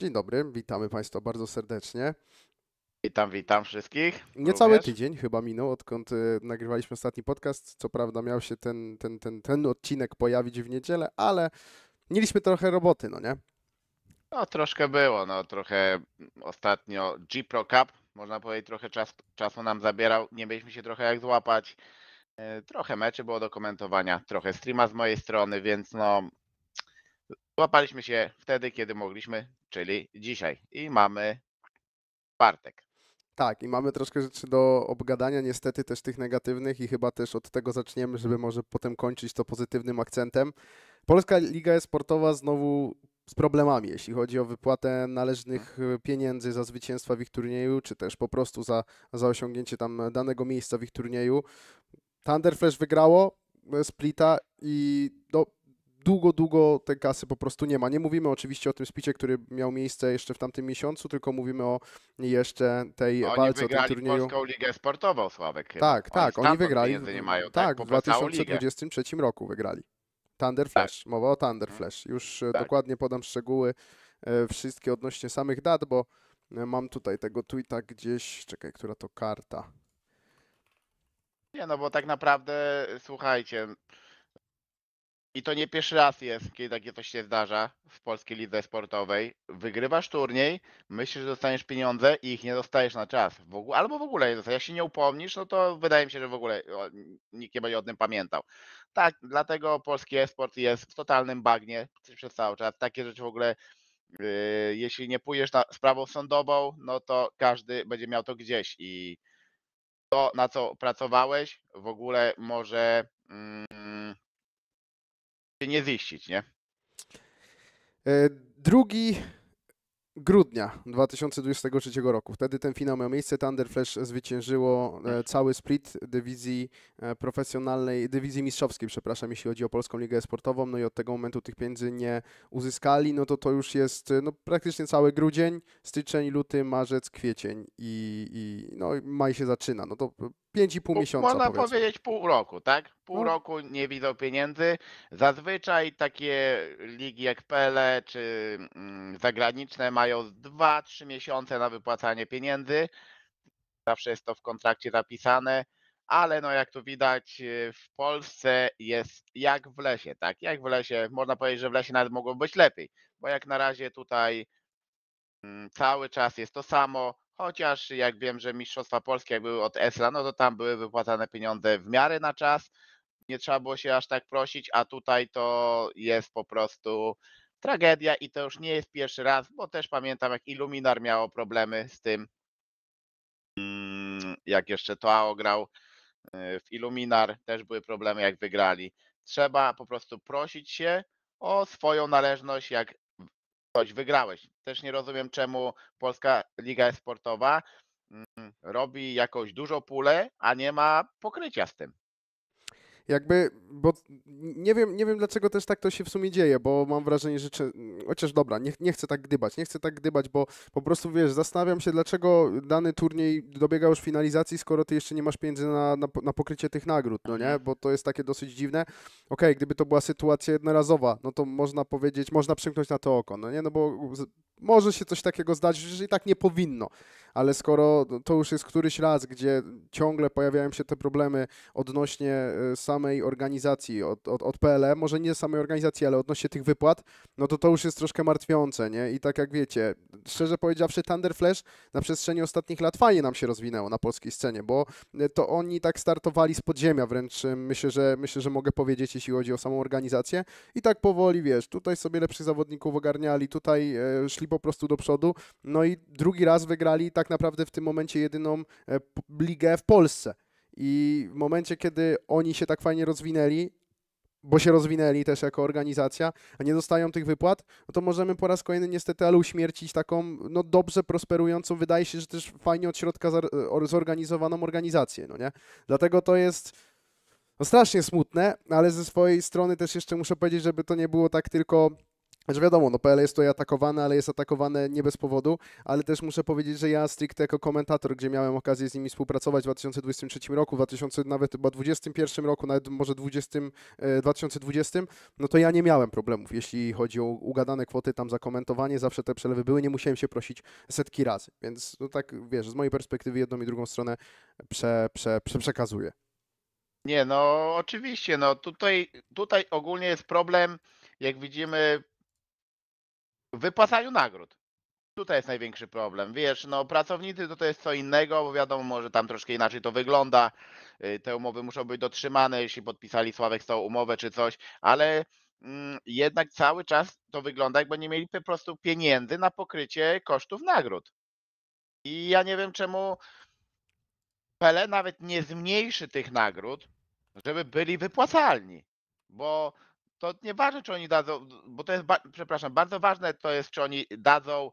Dzień dobry, witamy Państwa bardzo serdecznie. Witam, witam wszystkich. Niecały tydzień chyba minął, odkąd y, nagrywaliśmy ostatni podcast. Co prawda miał się ten, ten, ten, ten odcinek pojawić w niedzielę, ale mieliśmy trochę roboty, no nie? No troszkę było, no trochę ostatnio G Pro Cup, można powiedzieć, trochę czas, czasu nam zabierał. Nie mieliśmy się trochę jak złapać. Y, trochę meczy było do komentowania, trochę streama z mojej strony, więc no Łapaliśmy się wtedy, kiedy mogliśmy, czyli dzisiaj. I mamy Bartek. Tak, i mamy troszkę rzeczy do obgadania, niestety też tych negatywnych, i chyba też od tego zaczniemy, żeby może potem kończyć to pozytywnym akcentem. Polska Liga Sportowa znowu z problemami, jeśli chodzi o wypłatę należnych mhm. e, pieniędzy za zwycięstwa w ich turnieju, czy też po prostu za, za osiągnięcie tam danego miejsca w ich turnieju. Thunder Flash wygrało, e, Splita i no, długo, długo tej kasy po prostu nie ma. Nie mówimy oczywiście o tym spicie, który miał miejsce jeszcze w tamtym miesiącu, tylko mówimy o jeszcze tej oni walce o tym turnieju. Polską Ligę Sportową, Sławek. Chyba. Tak, tak, oni, oni wygrali. Nie mają, tak, tak w 2023 ligę. roku wygrali. Thunder tak. Flash, tak. mowa o Thunder mhm. Flash. Już e, tak. dokładnie podam szczegóły e, wszystkie odnośnie samych dat, bo e, mam tutaj tego tweeta gdzieś, czekaj, która to karta. Nie, no bo tak naprawdę, słuchajcie, i to nie pierwszy raz jest, kiedy takie coś się zdarza w polskiej lidze sportowej. Wygrywasz turniej, myślisz, że dostaniesz pieniądze i ich nie dostajesz na czas. W ogóle, albo w ogóle nie dostajesz. Jak się nie upomnisz, no to wydaje mi się, że w ogóle nikt nie będzie o tym pamiętał. Tak, dlatego polski sport jest w totalnym bagnie przez cały czas. Takie rzeczy w ogóle, yy, jeśli nie pójdziesz na sprawą sądową, no to każdy będzie miał to gdzieś i to, na co pracowałeś, w ogóle może. Yy, nie ziścić, nie? E, drugi grudnia 2023 roku. Wtedy ten finał miał miejsce. Thunder Flash zwyciężyło e, tak. cały split dywizji e, profesjonalnej, dywizji mistrzowskiej, przepraszam, jeśli chodzi o Polską Ligę Sportową. No i od tego momentu tych pieniędzy nie uzyskali. No to to już jest no, praktycznie cały grudzień, styczeń, luty, marzec, kwiecień i, i no, maj się zaczyna. No to 5,5 miesiąca. Można powiedzmy. powiedzieć pół roku, tak? Pół no. roku nie widzą pieniędzy. Zazwyczaj takie ligi jak Pele czy mm, zagraniczne mają 2-3 miesiące na wypłacanie pieniędzy. Zawsze jest to w kontrakcie zapisane, ale no jak tu widać e, w Polsce jest jak w lesie, tak? Jak w lesie, można powiedzieć, że w lesie nawet mogło być lepiej, bo jak na razie tutaj mm, cały czas jest to samo, Chociaż jak wiem, że Mistrzostwa Polskie jak były od ESLA, no to tam były wypłacane pieniądze w miarę na czas. Nie trzeba było się aż tak prosić, a tutaj to jest po prostu tragedia i to już nie jest pierwszy raz, bo też pamiętam jak Illuminar miało problemy z tym, mm, jak jeszcze Toao grał e, w Illuminar, też były problemy jak wygrali. Trzeba po prostu prosić się o swoją należność, jak coś, wygrałeś. Też nie rozumiem, czemu Polska Liga Sportowa mm, robi jakąś dużą pulę, a nie ma pokrycia z tym jakby, bo nie wiem, nie wiem dlaczego też tak to się w sumie dzieje, bo mam wrażenie, że czy, chociaż dobra, nie, nie chcę tak gdybać, nie chcę tak gdybać, bo po prostu wiesz, zastanawiam się, dlaczego dany turniej dobiega już finalizacji, skoro ty jeszcze nie masz pieniędzy na, na, na pokrycie tych nagród, no nie? Mhm. Bo to jest takie dosyć dziwne. Okej, okay, gdyby to była sytuacja jednorazowa, no to można powiedzieć, można przymknąć na to oko, no nie? No bo może się coś takiego zdarzyć, że i tak nie powinno. Ale skoro to już jest któryś raz, gdzie ciągle pojawiają się te problemy odnośnie e, samej organizacji, od, od, od może nie samej organizacji, ale odnośnie tych wypłat, no to to już jest troszkę martwiące, nie? I tak jak wiecie, szczerze powiedziawszy, Thunder Flash na przestrzeni ostatnich lat fajnie nam się rozwinęło na polskiej scenie, bo e, to oni tak startowali z podziemia wręcz, e, myślę, że myślę, że mogę powiedzieć, jeśli chodzi o samą organizację i tak powoli, wiesz, tutaj sobie lepszych zawodników ogarniali, tutaj szli po prostu do przodu. No i drugi raz wygrali tak naprawdę w tym momencie jedyną e, ligę w Polsce. I w momencie, kiedy oni się tak fajnie rozwinęli, bo się rozwinęli też jako organizacja, a nie dostają tych wypłat, no to możemy po raz kolejny niestety, ale uśmiercić taką no dobrze prosperującą, wydaje się, że też fajnie od środka e, zorganizowaną organizację, no nie? Dlatego to jest no strasznie smutne, ale ze swojej strony też jeszcze muszę powiedzieć, żeby to nie było tak tylko że znaczy wiadomo, no PL jest to atakowane, ale jest atakowane nie bez powodu, ale też muszę powiedzieć, że ja stricte jako komentator, gdzie miałem okazję z nimi współpracować w 2023 roku, 2000, nawet chyba 2021 roku, nawet może 20, 2020, e, no to ja nie miałem problemów, jeśli chodzi o ugadane kwoty tam za komentowanie, zawsze te przelewy były, nie musiałem się prosić setki razy, więc no tak, wiesz, z mojej perspektywy jedną i drugą stronę prze, prze, prze przekazuję. Nie, no oczywiście, no tutaj, tutaj ogólnie jest problem, jak widzimy wypłacaniu nagród. Tutaj jest największy problem. Wiesz, no pracownicy to, to jest co innego, bo wiadomo, może tam troszkę inaczej to wygląda. Y, te umowy muszą być dotrzymane, jeśli podpisali Sławek z tą umowę czy coś, ale mm, jednak cały czas to wygląda, jakby nie mieli po prostu pieniędzy na pokrycie kosztów nagród. I ja nie wiem, czemu Pele nawet nie zmniejszy tych nagród, żeby byli wypłacalni. Bo to nieważne, czy oni dadzą, bo to jest, przepraszam, bardzo ważne to jest, czy oni dadzą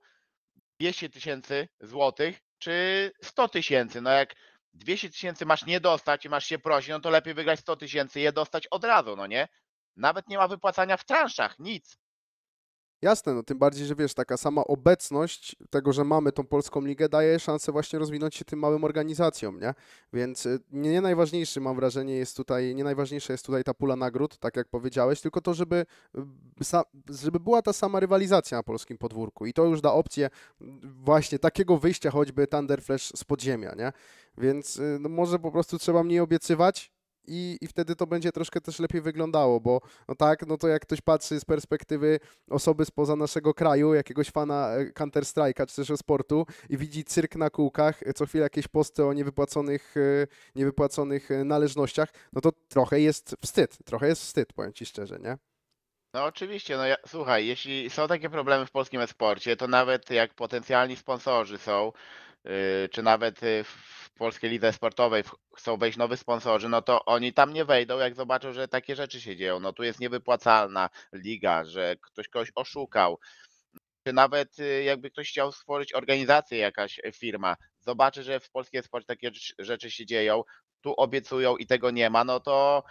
200 tysięcy złotych, czy 100 tysięcy. No jak 200 tysięcy masz nie dostać i masz się prosić, no to lepiej wygrać 100 tysięcy i je dostać od razu, no nie? Nawet nie ma wypłacania w transzach, nic. Jasne, no tym bardziej, że wiesz, taka sama obecność tego, że mamy tą polską ligę, daje szansę właśnie rozwinąć się tym małym organizacjom, nie? Więc y, nie, najważniejszy, mam wrażenie, jest tutaj, nie najważniejsza jest tutaj ta pula nagród, tak jak powiedziałeś, tylko to, żeby, y, żeby była ta sama rywalizacja na polskim podwórku i to już da opcję y, właśnie takiego wyjścia choćby Thunder Flash z podziemia, nie? Więc no, może po prostu trzeba mniej obiecywać, i, i wtedy to będzie troszkę też lepiej wyglądało, bo no tak, no to jak ktoś patrzy z perspektywy osoby spoza naszego kraju, jakiegoś fana e, Counter-Strike'a czy też sportu i widzi cyrk na kółkach, e, co chwilę jakieś posty o niewypłaconych, e, niewypłaconych należnościach, no to trochę jest wstyd, trochę jest wstyd, powiem Ci szczerze, nie? No oczywiście, no ja, słuchaj, jeśli są takie problemy w polskim esporcie, to nawet jak potencjalni sponsorzy są, yy, czy nawet yy, polskiej lidze sportowej chcą wejść nowy sponsorzy, no to oni tam nie wejdą, jak zobaczą, że takie rzeczy się dzieją. No tu jest niewypłacalna liga, że ktoś kogoś oszukał. Czy nawet y, jakby ktoś chciał stworzyć organizację, jakaś firma, zobaczy, że w polskim sporcie takie rzeczy się dzieją, tu obiecują i tego nie ma, no to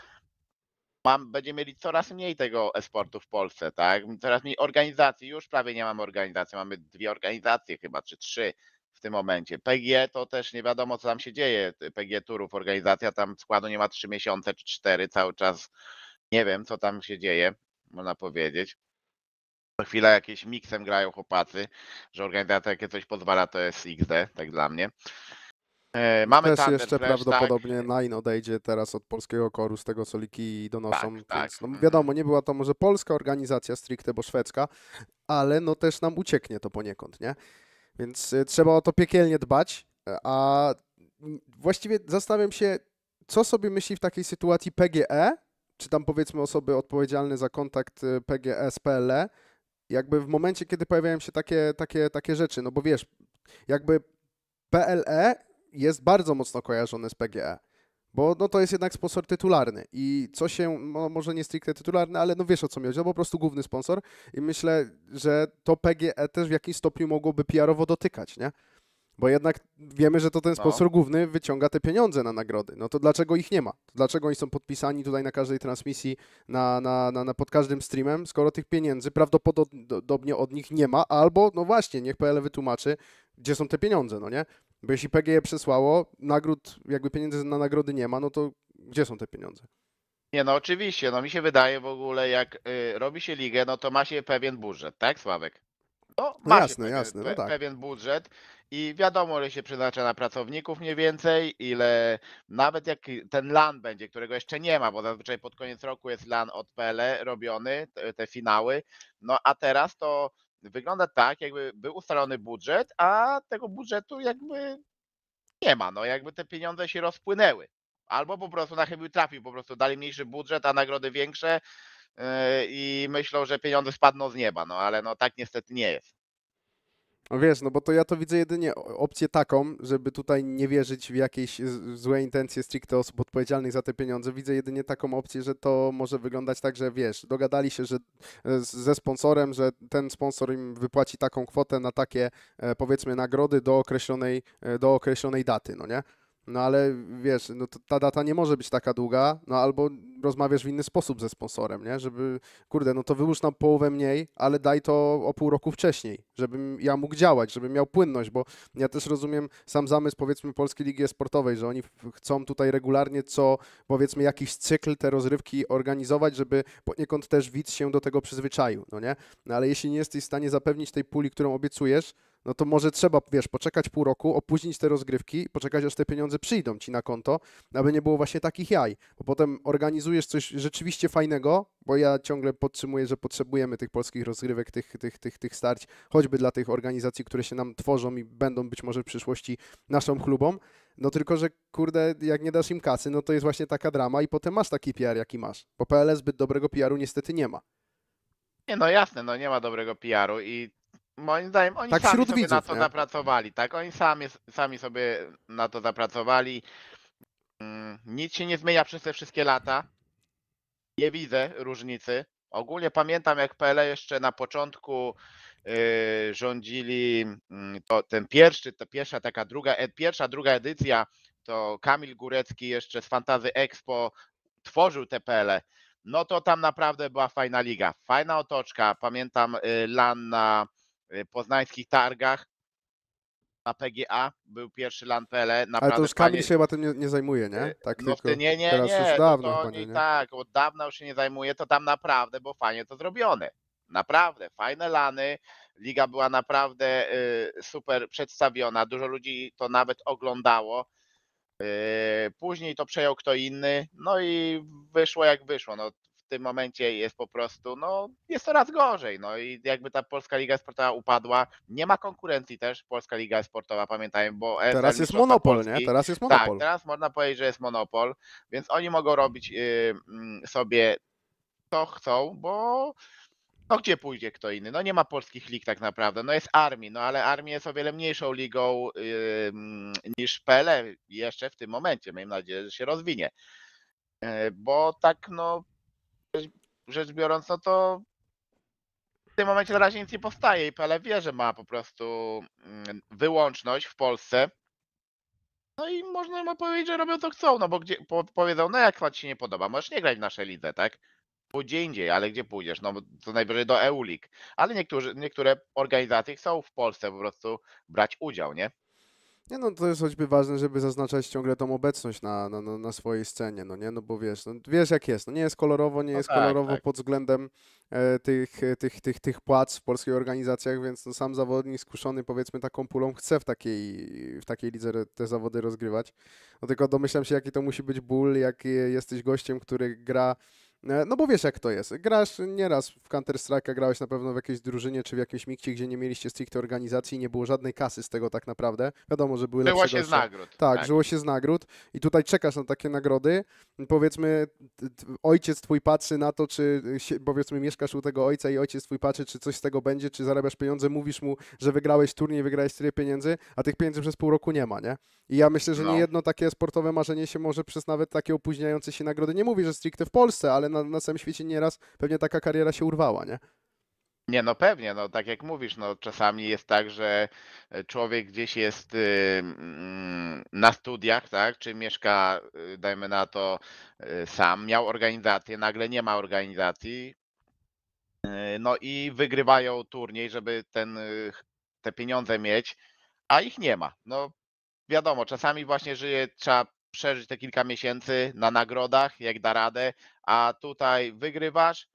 mam, będziemy mieli coraz mniej tego esportu w Polsce, tak? Coraz mniej organizacji, już prawie nie mamy organizacji, mamy dwie organizacje chyba, czy trzy w tym momencie. PG to też nie wiadomo, co tam się dzieje. PG Turów, organizacja tam składu nie ma 3 miesiące czy 4 cały czas. Nie wiem, co tam się dzieje, można powiedzieć. Co chwila jakieś miksem grają chłopacy, że organizacja jakie coś pozwala, to jest XD, tak dla mnie. E, mamy Też jeszcze tak? prawdopodobnie tak. Nine odejdzie teraz od polskiego koru z tego co liki donoszą. Tak, tak. No mhm. wiadomo, nie była to może polska organizacja stricte, bo szwedzka, ale no też nam ucieknie to poniekąd, nie? Więc y, trzeba o to piekielnie dbać, e, a właściwie zastanawiam się, co sobie myśli w takiej sytuacji PGE, czy tam powiedzmy osoby odpowiedzialne za kontakt y, PGE z PLE, jakby w momencie, kiedy pojawiają się takie, takie, takie rzeczy, no bo wiesz, jakby PLE jest bardzo mocno kojarzone z PGE. Bo no, to jest jednak sponsor tytularny i co się, no, może nie stricte tytularny, ale no wiesz o co mi chodzi, no po prostu główny sponsor i myślę, że to PGE też w jakimś stopniu mogłoby PR-owo dotykać, nie? Bo jednak wiemy, że to ten no. sponsor no. główny wyciąga te pieniądze na nagrody. No to dlaczego ich nie ma? Dlaczego oni są podpisani tutaj na każdej transmisji, na, na, na, na pod każdym streamem, skoro tych pieniędzy prawdopodobnie od nich nie ma? Albo, no właśnie, niech PL wytłumaczy, gdzie są te pieniądze, no nie? Bo jeśli PGE przesłało, nagród, jakby pieniędzy na nagrody nie ma, no to gdzie są te pieniądze? Nie, no oczywiście, no mi się wydaje w ogóle, jak y, robi się ligę, no to ma się pewien budżet, tak Sławek? No, no jasne, pewien, jasne, no tak. pewien budżet i wiadomo, że się przeznacza na pracowników mniej więcej, ile nawet jak ten LAN będzie, którego jeszcze nie ma, bo zazwyczaj pod koniec roku jest LAN od PL e robiony, te, te finały, no a teraz to wygląda tak, jakby był ustalony budżet, a tego budżetu jakby nie ma. No jakby te pieniądze się rozpłynęły. Albo po prostu na chybił trafił, po prostu dali mniejszy budżet, a nagrody większe yy, i myślą, że pieniądze spadną z nieba, no ale no tak niestety nie jest. No wiesz, no bo to ja to widzę jedynie opcję taką, żeby tutaj nie wierzyć w jakieś złe intencje stricte osób odpowiedzialnych za te pieniądze. Widzę jedynie taką opcję, że to może wyglądać tak, że wiesz, dogadali się że e, ze sponsorem, że ten sponsor im wypłaci taką kwotę na takie e, powiedzmy nagrody do określonej, e, do określonej daty, no nie? No ale wiesz, no ta data nie może być taka długa, no albo rozmawiasz w inny sposób ze sponsorem, nie? Żeby, kurde, no to wyłóż nam połowę mniej, ale daj to o pół roku wcześniej, żebym ja mógł działać, żebym miał płynność, bo ja też rozumiem sam zamysł, powiedzmy, Polskiej Ligi Sportowej, że oni chcą tutaj regularnie co, powiedzmy, jakiś cykl te rozrywki organizować, żeby poniekąd też widz się do tego przyzwyczaił, no nie? No ale jeśli nie jesteś w stanie zapewnić tej puli, którą obiecujesz, no to może trzeba, wiesz, poczekać pół roku, opóźnić te rozgrywki, poczekać aż te pieniądze przyjdą ci na konto, aby nie było właśnie takich jaj, bo potem organizujesz coś rzeczywiście fajnego, bo ja ciągle podtrzymuję, że potrzebujemy tych polskich rozgrywek, tych, tych, tych, tych starć, choćby dla tych organizacji, które się nam tworzą i będą być może w przyszłości naszą chlubą, no tylko, że kurde, jak nie dasz im kasy, no to jest właśnie taka drama i potem masz taki PR, jaki masz, bo PL zbyt dobrego PR-u niestety nie ma. Nie, no jasne, no nie ma dobrego PR-u i Moim zdaniem oni tak sami sobie widzów, na to nie? zapracowali, tak? Oni sami, sami sobie na to zapracowali. Mm, nic się nie zmienia przez te wszystkie lata. Nie widzę różnicy. Ogólnie pamiętam, jak PL e jeszcze na początku yy, rządzili mm, to, ten pierwszy, ta pierwsza taka druga, e, pierwsza, druga edycja, to Kamil Górecki jeszcze z Fantazy Expo tworzył te PL. E. No to tam naprawdę była fajna liga, fajna otoczka. Pamiętam yy, Y, poznańskich targach na PGA, był pierwszy lantele. Ale to już Kamil panie... się chyba tym nie, nie zajmuje, nie? Y, tak, no tylko nie, nie, teraz nie, już no dawno to, panie, nie? Tak, od dawna już się nie zajmuje, to tam naprawdę, bo fajnie to zrobione. Naprawdę, fajne lany, liga była naprawdę y, super przedstawiona, dużo ludzi to nawet oglądało. Y, później to przejął kto inny, no i wyszło jak wyszło. No, tym momencie jest po prostu, no jest coraz gorzej. No i jakby ta Polska Liga Sportowa upadła, nie ma konkurencji też Polska Liga Sportowa, pamiętajmy, bo teraz jest monopol, Polski, nie? Teraz jest tak, monopol. Tak, teraz można powiedzieć, że jest monopol, więc oni mogą robić yy, sobie co chcą, bo no gdzie pójdzie kto inny? No nie ma polskich lig tak naprawdę. No jest Armii, no ale Armii jest o wiele mniejszą ligą y, mm, niż ple jeszcze w tym momencie. Miejmy nadzieję, że się rozwinie. E, bo tak no rzecz biorąc, no to w tym momencie na razie nic nie powstaje i Pele wie, że ma po prostu mm, wyłączność w Polsce. No i można mu powiedzieć, że robią to chcą, no bo gdzie, po, powiedzą, no jak ci się nie podoba, możesz nie grać w naszej lidze, tak? Pójdzie indziej, ale gdzie pójdziesz? No to najwyżej do EULIG. Ale niektórzy, niektóre organizacje chcą w Polsce po prostu brać udział, nie? Nie no, to jest choćby ważne, żeby zaznaczać ciągle tą obecność na, na, na swojej scenie, no nie? No bo wiesz, no, wiesz jak jest, no nie jest kolorowo, nie no jest tak, kolorowo tak. pod względem e, tych, tych, tych, tych płac w polskich organizacjach, więc no, sam zawodnik skuszony powiedzmy taką pulą chce w takiej, w takiej lidze te zawody rozgrywać. No tylko domyślam się, jaki to musi być ból, jak jesteś gościem, który gra E, no bo wiesz jak to jest. Grasz nieraz w Counter-Strike'a, grałeś na pewno w jakiejś drużynie czy w jakimś mikcie, gdzie nie mieliście stricte organizacji i nie było żadnej kasy z tego tak naprawdę. Wiadomo, że były lepsze. Żyło się z nagród. Tak, tak, żyło się z nagród i tutaj czekasz na takie nagrody. Powiedzmy ojciec twój patrzy na to, czy powiedzmy mieszkasz u tego ojca i ojciec twój patrzy, czy coś z tego będzie, czy zarabiasz pieniądze, mówisz mu, że wygrałeś turniej, wygrałeś tyle pieniędzy, a tych pieniędzy przez pół roku nie ma, nie? I ja myślę, że no. nie jedno takie sportowe marzenie się może przez nawet takie opóźniające się nagrody, nie mówię, że stricte w Polsce, ale na, na całym świecie nieraz pewnie taka kariera się urwała, nie? Nie, no pewnie, no tak jak mówisz, no czasami jest tak, że e, człowiek gdzieś jest y, mm, na studiach, tak, czy mieszka, y, dajmy na to, y, sam, miał organizację, nagle nie ma organizacji, no i wygrywają turniej, żeby ten, te pieniądze mieć, a ich nie ma. No wiadomo, czasami właśnie żyje, trzeba przeżyć te kilka miesięcy na nagrodach, jak da radę, a tutaj wygrywasz.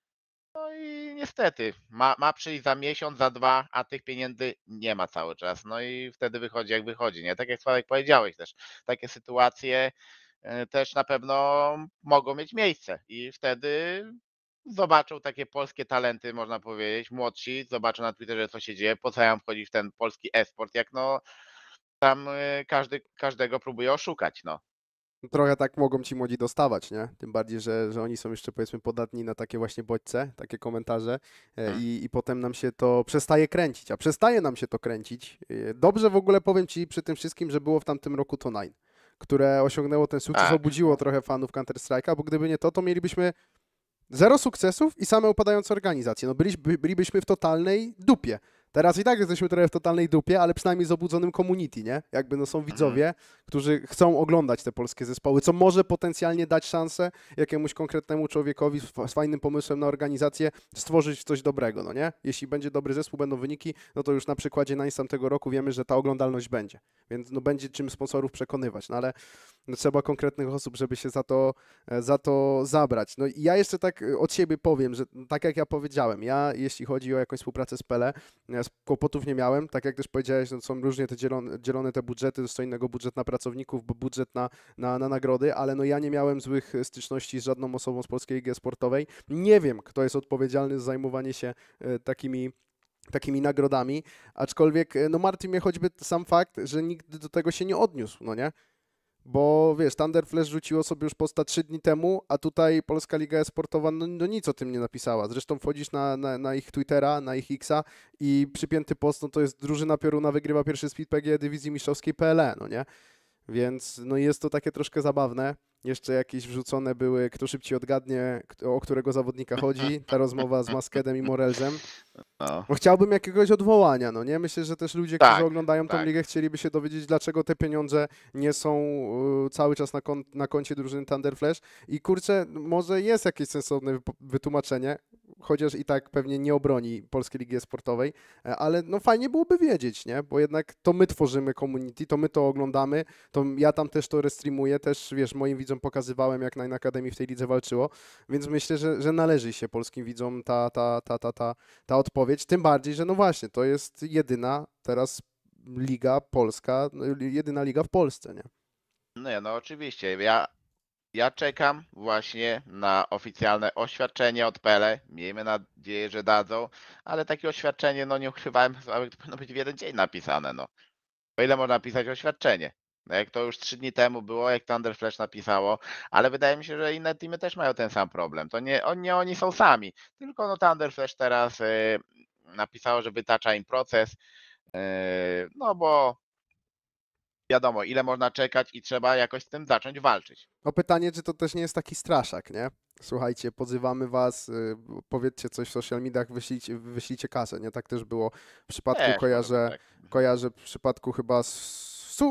No i niestety, ma, ma przyjść za miesiąc, za dwa, a tych pieniędzy nie ma cały czas. No i wtedy wychodzi jak wychodzi, nie? Tak jak Sławek powiedziałeś też, takie sytuacje e, też na pewno mogą mieć miejsce i wtedy zobaczą takie polskie talenty, można powiedzieć, młodsi, zobaczą na Twitterze, co się dzieje, po co ja wchodzić w ten polski esport, jak no tam e, każdy, każdego próbuje oszukać, no trochę tak mogą ci młodzi dostawać, nie? Tym bardziej, że, że oni są jeszcze powiedzmy podatni na takie właśnie bodźce, takie komentarze e, tak. i, i potem nam się to przestaje kręcić, a przestaje nam się to kręcić. E, dobrze w ogóle powiem ci przy tym wszystkim, że było w tamtym roku to nine, które osiągnęło ten sukces, tak. obudziło trochę fanów Counter-Strike'a, bo gdyby nie to, to mielibyśmy zero sukcesów i same upadające organizacje. No byliśmy, bylibyśmy w totalnej dupie. Teraz i tak jesteśmy trochę w totalnej dupie, ale przynajmniej z obudzonym community, nie? Jakby no są mhm. widzowie, którzy chcą oglądać te polskie zespoły, co może potencjalnie dać szansę jakiemuś konkretnemu człowiekowi z fajnym pomysłem na organizację stworzyć coś dobrego, no nie? Jeśli będzie dobry zespół, będą wyniki, no to już na przykładzie Nice tego roku wiemy, że ta oglądalność będzie. Więc no będzie czym sponsorów przekonywać, no ale no trzeba konkretnych osób, żeby się za to, e, za to zabrać. No i ja jeszcze tak e, od siebie powiem, że no, tak jak ja powiedziałem, ja jeśli chodzi o jakąś współpracę z Pele, e, kłopotów nie miałem. Tak jak też powiedziałeś, no, są różnie te dzielone, dzielone te budżety, to co innego budżet na pracowników, budżet na, na, na nagrody, ale no ja nie miałem złych styczności z żadną osobą z polskiej G sportowej. Nie wiem, kto jest odpowiedzialny za zajmowanie się e, takimi takimi nagrodami, aczkolwiek e, no martwi mnie choćby sam fakt, że nigdy do tego się nie odniósł, no nie? bo wiesz, Thunder Flash rzuciło sobie już posta trzy dni temu, a tutaj Polska Liga Esportowa no, no nic o tym nie napisała. Zresztą wchodzisz na, na, na ich Twittera, na ich Xa i przypięty post, no to jest drużyna Pioruna wygrywa pierwszy split PGE dywizji mistrzowskiej PLE, no nie? Więc no jest to takie troszkę zabawne. Jeszcze jakieś wrzucone były, kto szybciej odgadnie, o którego zawodnika chodzi. Ta rozmowa z Maskedem i Morelzem. No. Bo chciałbym jakiegoś odwołania, no nie? Myślę, że też ludzie, tak, którzy oglądają tak. tę ligę, chcieliby się dowiedzieć, dlaczego te pieniądze nie są y, cały czas na, kon na koncie drużyny Thunder Flash. I kurczę, może jest jakieś sensowne wytłumaczenie chociaż i tak pewnie nie obroni Polskiej Ligi Sportowej, e, ale no fajnie byłoby wiedzieć, nie? Bo jednak to my tworzymy community, to my to oglądamy, to ja tam też to restreamuję, też wiesz, moim widzom pokazywałem, jak Nine Academy w tej lidze walczyło, więc myślę, że, że należy się polskim widzom ta, ta, ta, ta, ta, ta odpowiedź, tym bardziej, że no właśnie, to jest jedyna teraz liga polska, no, jedyna liga w Polsce, nie? No no oczywiście. Ja ja czekam właśnie na oficjalne oświadczenie od Pele. Miejmy nadzieję, że dadzą, ale takie oświadczenie, no nie ukrywałem, to powinno być w jeden dzień napisane, no. O ile można pisać oświadczenie? No jak to już trzy dni temu było, jak Thunder Flash napisało, ale wydaje mi się, że inne teamy też mają ten sam problem. To nie, nie oni są sami, tylko no Thunder Flash teraz y, napisało, że wytacza im proces, y, no bo wiadomo, ile można czekać i trzeba jakoś z tym zacząć walczyć. No pytanie, czy to też nie jest taki straszak, nie? Słuchajcie, podzywamy was, y, powiedzcie coś w social mediach, wyślijcie, wyślijcie kasę, nie? Tak też było w przypadku, też, kojarzę, tak. kojarzę w przypadku chyba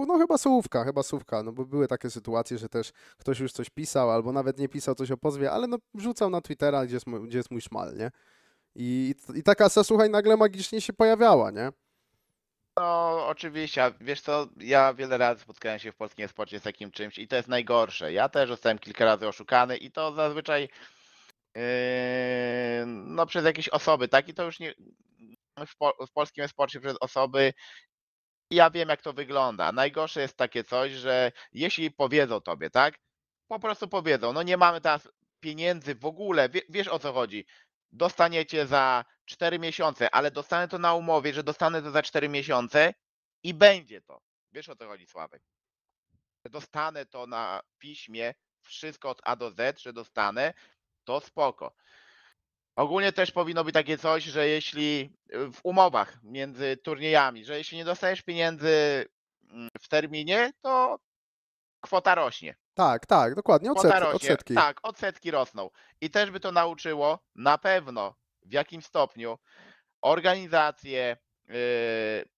no chyba słówka, chyba słówka, no bo były takie sytuacje, że też ktoś już coś pisał, albo nawet nie pisał coś o pozwie, ale no rzucał na Twittera, gdzie jest mój, gdzie jest mój szmal, nie? I, I ta kasa, słuchaj, nagle magicznie się pojawiała, nie? No, oczywiście, wiesz co, ja wiele razy spotkałem się w polskim sporcie z takim czymś i to jest najgorsze. Ja też zostałem kilka razy oszukany i to zazwyczaj yy, no przez jakieś osoby, tak? I to już nie w, po, w polskim sporcie przez osoby ja wiem, jak to wygląda. Najgorsze jest takie coś, że jeśli powiedzą tobie, tak? Po prostu powiedzą, no nie mamy teraz pieniędzy w ogóle, wiesz o co chodzi dostaniecie za 4 miesiące, ale dostanę to na umowie, że dostanę to za 4 miesiące i będzie to. Wiesz o co chodzi, Sławek? Dostanę to na piśmie, wszystko od A do Z, że dostanę, to spoko. Ogólnie też powinno być takie coś, że jeśli y, w umowach między turniejami, że jeśli nie dostajesz pieniędzy mm, w terminie, to kwota rośnie. Tak, tak, dokładnie, odset, kwota rośnie. odsetki. Tak, odsetki rosną. I też by to nauczyło na pewno w jakim stopniu organizacje, yy,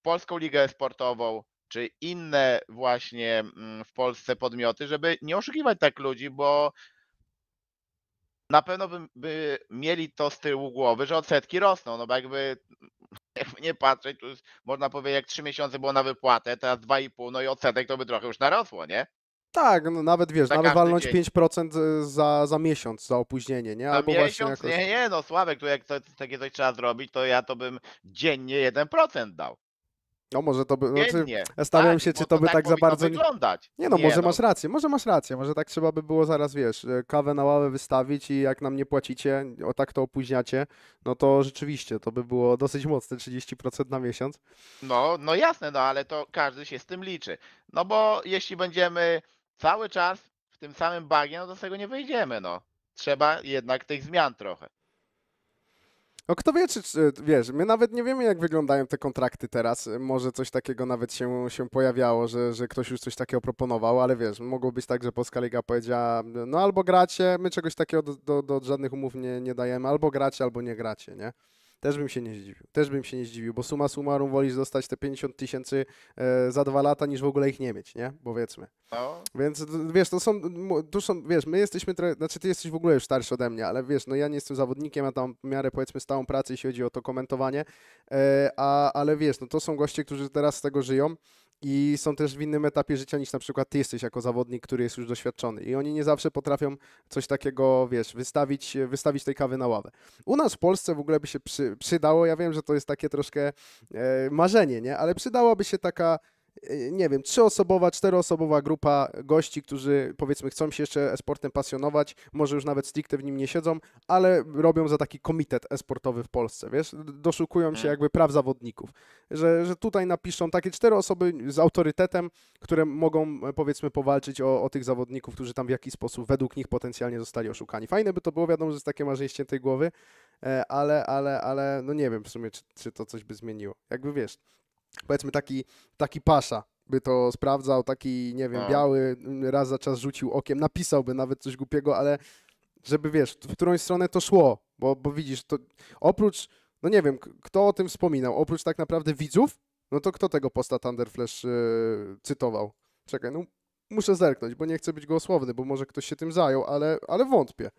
Polską Ligę Sportową, czy inne właśnie mm, w Polsce podmioty, żeby nie oszukiwać tak ludzi, bo na pewno by, by mieli to z tyłu głowy, że odsetki rosną, no bo jakby, jakby nie patrzeć, można powiedzieć, jak trzy miesiące było na wypłatę, teraz dwa i pół, no i odsetek to by trochę już narosło, nie? Tak, no nawet wiesz, nawet walnąć dzień. 5% e, za, za miesiąc, za opóźnienie, nie? Albo miesiąc? Jakoś... Nie, nie, no Sławek, tu jak to, takie coś trzeba zrobić, to ja to bym dziennie 1% dał. No może to by. Znaczy, no, stawiam tak, się, czy to, to by tak, tak za bardzo. Wyglądać. Nie no, nie, może no. masz rację, może masz rację, może tak trzeba by było zaraz, wiesz, e, kawę na ławę wystawić i jak nam nie płacicie, o tak to opóźniacie, no to rzeczywiście to by było dosyć mocne 30% na miesiąc. No, no jasne, no ale to każdy się z tym liczy. No bo jeśli będziemy cały czas w tym samym bagie, no to z tego nie wyjdziemy, no. Trzeba jednak tych zmian trochę. No kto wie, czy, czy, wiesz, my nawet nie wiemy, jak wyglądają te kontrakty teraz. Może coś takiego nawet się, się pojawiało, że, że ktoś już coś takiego proponował, ale wiesz, mogło być tak, że Polska Liga powiedziała, no albo gracie, my czegoś takiego do, do, do żadnych umów nie, nie dajemy, albo gracie, albo nie gracie, nie? Też bym się nie zdziwił, też bym się nie zdziwił, bo suma summarum wolisz dostać te 50 tysięcy e, za dwa lata, niż w ogóle ich nie mieć, nie? Powiedzmy. No. Więc wiesz, to są, tu są, wiesz, my jesteśmy, trochę, znaczy ty jesteś w ogóle już starszy ode mnie, ale wiesz, no ja nie jestem zawodnikiem, ja tam w miarę powiedzmy stałą pracę, jeśli chodzi o to komentowanie, e, a, ale wiesz, no to są goście, którzy teraz z tego żyją i są też w innym etapie życia niż na przykład ty jesteś jako zawodnik, który jest już doświadczony i oni nie zawsze potrafią coś takiego, wiesz, wystawić, wystawić tej kawy na ławę. U nas w Polsce w ogóle by się przy, przydało, ja wiem, że to jest takie troszkę e, marzenie, nie, ale przydałaby się taka Y, nie wiem, trzyosobowa, czteroosobowa grupa gości, którzy powiedzmy chcą się jeszcze esportem pasjonować, może już nawet stricte w nim nie siedzą, ale robią za taki komitet esportowy w Polsce, wiesz, doszukują się mm. jakby praw zawodników, że, że tutaj napiszą takie cztery osoby z autorytetem, które mogą e, powiedzmy powalczyć o, o tych zawodników, którzy tam w jakiś sposób według nich potencjalnie zostali oszukani. Fajne by to było, wiadomo, że jest takie marzenie ściętej głowy, e, ale, ale, ale no nie wiem w sumie, czy, czy to coś by zmieniło. Jakby wiesz, powiedzmy taki, taki pasza by to sprawdzał, taki, nie wiem, no. biały, mm, raz za czas rzucił okiem, napisałby nawet coś głupiego, ale żeby, wiesz, w którąś stronę to szło, bo, bo widzisz, to oprócz, no nie wiem, kto o tym wspominał, oprócz tak naprawdę widzów, no to kto tego posta Thunder Flash yy, cytował? Czekaj, no muszę zerknąć, bo nie chcę być gołosłowny, bo może ktoś się tym zajął, ale, ale wątpię.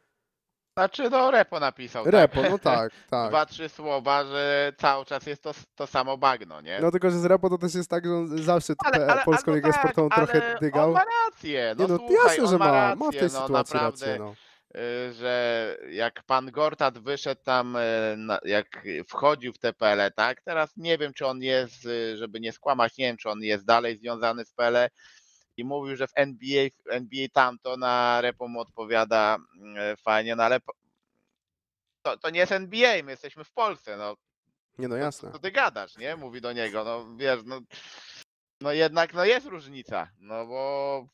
Znaczy, no Repo napisał. Tak. Repo, tak? no tak, tak. Dwa, trzy słowa, że cały czas jest to, to samo bagno, nie? No tylko, że z Repo to też jest tak, że on zawsze ale, ale, polską no ligę no tak, sportową trochę dygał. On ma rację, no, nie, no słuchaj, jasne, że ma, ma, rację, ma w tej no, sytuacji naprawdę, rację, no. Y, że jak pan Gortat wyszedł tam, y, jak wchodził w te PLE, tak? Teraz nie wiem, czy on jest, y, żeby nie skłamać, nie wiem, czy on jest dalej związany z PLE? i mówił, że w NBA, w NBA tamto na repo mu odpowiada mm, e, fajnie, no ale to, to nie jest NBA, my jesteśmy w Polsce, no. Nie no jasne. To, to ty gadasz, nie? Mówi do niego, no wiesz, no, no jednak no jest różnica, no bo...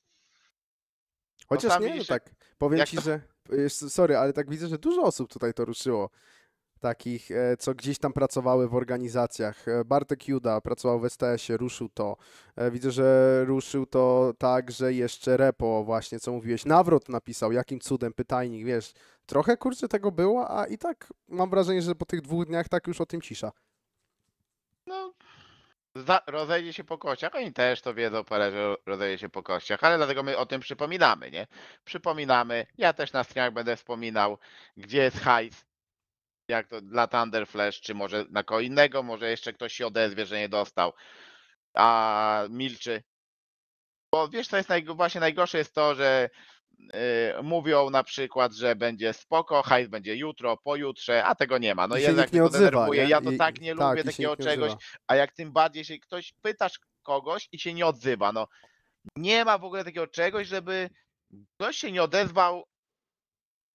Chociaż no, nie, no widzisz, no tak, powiem ci, to... że e, sorry, ale tak widzę, że dużo osób tutaj to ruszyło takich, e, co gdzieś tam pracowały w organizacjach. E, Bartek Juda pracował w STS-ie, ruszył to. E, widzę, że ruszył to także jeszcze repo właśnie, co mówiłeś. Nawrot napisał, jakim cudem, pytajnik, wiesz. Trochę, kurczę, tego było, a i tak mam wrażenie, że po tych dwóch dniach tak już o tym cisza. No, rozejdzie się po kościach. Oni też to wiedzą, parę, że rozejdzie się po kościach, ale dlatego my o tym przypominamy, nie? Przypominamy. Ja też na streamach będę wspominał, gdzie jest hajs, jak to dla Thunder Flash, czy może na kogo innego, może jeszcze ktoś się odezwie, że nie dostał, a milczy. Bo wiesz, co jest naj, właśnie najgorsze jest to, że yy, mówią na przykład, że będzie spoko, hajs będzie jutro, pojutrze, a tego nie ma. No jednak ja nie odzywa, nie? ja to I, tak nie tak, lubię takiego czegoś, a jak tym bardziej jeśli ktoś pytasz kogoś i się nie odzywa, no nie ma w ogóle takiego czegoś, żeby ktoś się nie odezwał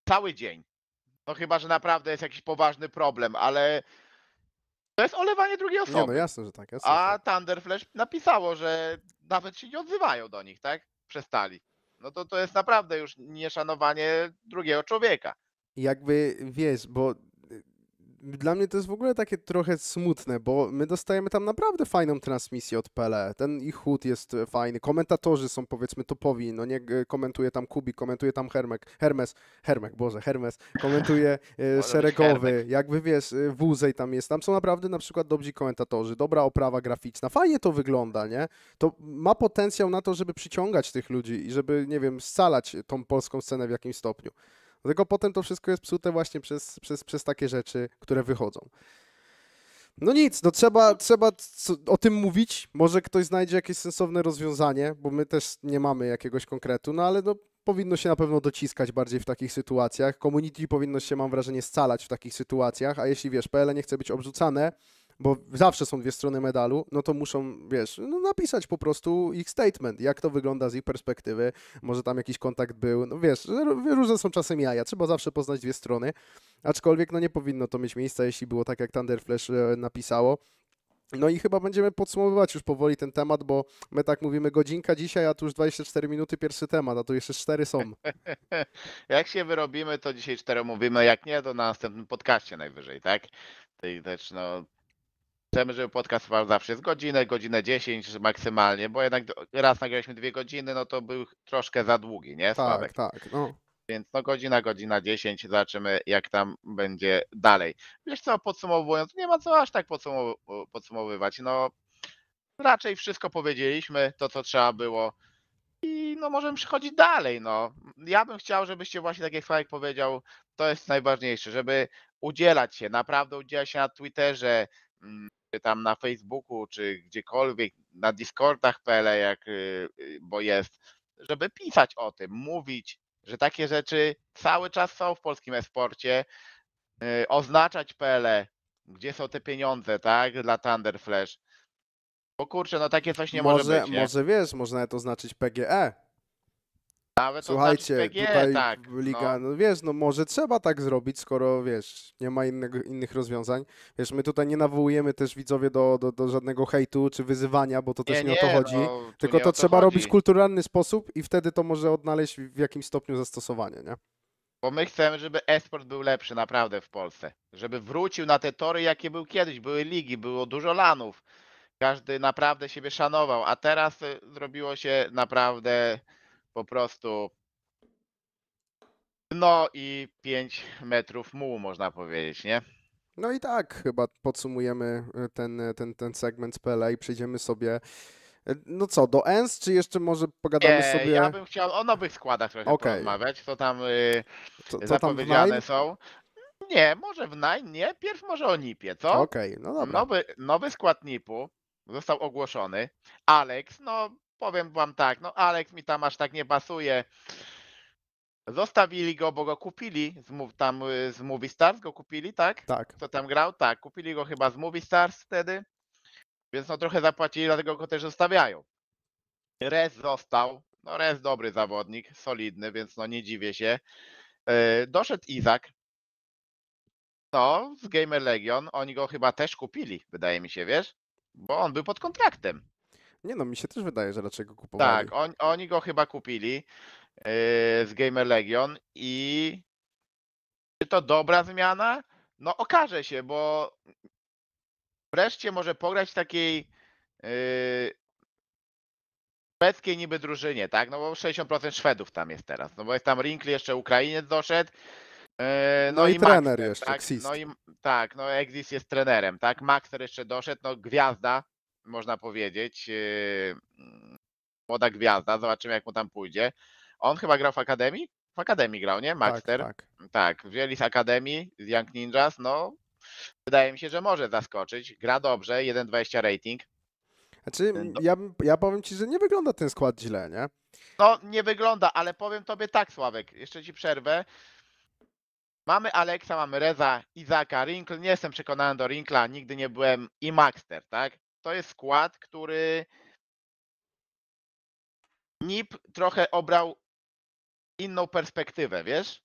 cały dzień. No chyba, że naprawdę jest jakiś poważny problem, ale to jest olewanie drugiej osoby. Nie, no jasne, że tak. Jasne, A tak. Thunderflash napisało, że nawet się nie odzywają do nich, tak? Przestali. No to to jest naprawdę już nieszanowanie drugiego człowieka. Jakby, wiesz, bo dla mnie to jest w ogóle takie trochę smutne, bo my dostajemy tam naprawdę fajną transmisję od Pele. Ten ich chód jest fajny, komentatorzy są powiedzmy topowi, no nie e, komentuje tam Kubi, komentuje tam Hermek, Hermes, Hermek, Boże, Hermes, komentuje e, szeregowy, jakby wiesz, e, wózej tam jest, tam są naprawdę na przykład dobrzy komentatorzy, dobra oprawa graficzna, fajnie to wygląda, nie? To ma potencjał na to, żeby przyciągać tych ludzi i żeby, nie wiem, scalać tą polską scenę w jakimś stopniu. Dlatego potem to wszystko jest psute właśnie przez, przez, przez takie rzeczy, które wychodzą. No nic, no trzeba, trzeba o tym mówić. Może ktoś znajdzie jakieś sensowne rozwiązanie, bo my też nie mamy jakiegoś konkretu, no ale no, powinno się na pewno dociskać bardziej w takich sytuacjach. Community powinno się, mam wrażenie, scalać w takich sytuacjach, a jeśli wiesz, PL e nie chce być obrzucane, bo zawsze są dwie strony medalu, no to muszą, wiesz, no napisać po prostu ich statement, jak to wygląda z ich perspektywy, może tam jakiś kontakt był, no wiesz, różne są czasem jaja, trzeba zawsze poznać dwie strony, aczkolwiek no nie powinno to mieć miejsca, jeśli było tak, jak Thunder Flash e, napisało, no i chyba będziemy podsumowywać już powoli ten temat, bo my tak mówimy godzinka dzisiaj, a tu już 24 minuty pierwszy temat, a tu jeszcze cztery są. jak się wyrobimy, to dzisiaj cztery mówimy, jak nie, to na następnym podcaście najwyżej, tak? Tej też no, Chcemy, żeby podcast trwał zawsze z godzinę, godzinę 10 maksymalnie, bo jednak raz nagraliśmy dwie godziny, no to był troszkę za długi, nie? Tak, Sławek? Tak, tak. No. Więc no godzina, godzina 10, zobaczymy jak tam będzie dalej. Wiesz co, podsumowując, nie ma co aż tak podsumow podsumowywać. No raczej wszystko powiedzieliśmy, to co trzeba było i no możemy przechodzić dalej. No. Ja bym chciał, żebyście właśnie tak jak Sławek powiedział, to jest najważniejsze, żeby udzielać się, naprawdę udzielać się na Twitterze, mm, tam na Facebooku czy gdziekolwiek, na Discordach PL, jak, y, y, bo jest, żeby pisać o tym, mówić, że takie rzeczy cały czas są w polskim esporcie, y, oznaczać PL, e, gdzie są te pieniądze, tak, dla Thunder Flash. Bo kurczę, no takie coś nie może, może być. Nie? Może wiesz, można to oznaczyć PGE nawet Słuchajcie, PG, tutaj tak, no. liga, no. no. wiesz, no może trzeba tak zrobić, skoro wiesz, nie ma innego, innych rozwiązań. Wiesz, my tutaj nie nawołujemy też widzowie do, do, do żadnego hejtu czy wyzywania, bo to nie, też nie, nie, o to chodzi. No, tylko to, to trzeba chodzi. robić w kulturalny sposób i wtedy to może odnaleźć w jakimś stopniu zastosowanie, nie? Bo my chcemy, żeby esport był lepszy naprawdę w Polsce. Żeby wrócił na te tory, jakie był kiedyś. Były ligi, było dużo lanów. Każdy naprawdę siebie szanował, a teraz y, zrobiło się naprawdę po prostu no i 5 metrów mułu, można powiedzieć, nie? No i tak, chyba podsumujemy e, ten, e, ten, ten segment z PLA i przejdziemy sobie. E, no co, do ENS, czy jeszcze może pogadamy Nie, sobie? Ja bym chciał o nowych składach trochę okay. porozmawiać, co tam y, co, co zapowiedziane tam są. Nie, może w naj, nie, pierw może o NIP-ie, co? Okej, okay, no dobra. Nowy, nowy skład NIP-u został ogłoszony. Alex, no powiem wam tak, no Alex mi tam aż tak nie pasuje. Zostawili go, bo go kupili z, tam y, z Movie Stars, go kupili, tak? Tak. Co tam grał? Tak, kupili go chyba z Movie Stars wtedy, więc no trochę zapłacili, dlatego go też zostawiają. Rez został, no Rez dobry zawodnik, solidny, więc no nie dziwię się. E, doszedł Izak, no z Gamer Legion, oni go chyba też kupili, wydaje mi się, wiesz? Bo on był pod kontraktem. Nie no, mi się też wydaje, że raczej go kupowali. Tak, on, oni go chyba kupili yy, z Gamer Legion i czy to dobra zmiana? No okaże się, bo wreszcie może pograć w takiej yy, szwedzkiej niby drużynie, tak? No bo 60% Szwedów tam jest teraz, no bo jest tam Rinkli, jeszcze Ukrainiec doszedł. Yy, no, no, i, i trener Maxter, jeszcze, tak? No i tak, no Exis jest trenerem, tak? Maxer jeszcze doszedł, no gwiazda można powiedzieć, yy, młoda mm, gwiazda, zobaczymy jak mu tam pójdzie. On chyba grał w Akademii? W Akademii grał, nie? Maxter? Tak, tak. tak, wzięli z Akademii, z Young Ninjas, no wydaje mi się, że może zaskoczyć. Gra dobrze, 1,20 rating. Znaczy, ja, ja powiem Ci, że nie wygląda ten skład źle, nie? No, nie wygląda, ale powiem Tobie tak, Sławek, jeszcze Ci przerwę. Mamy Aleksa, mamy Reza, Izaka, Rinkl. Nie jestem przekonany do Rinkla, nigdy nie byłem i Maxter, tak? to jest skład, który NIP trochę obrał inną perspektywę, wiesz?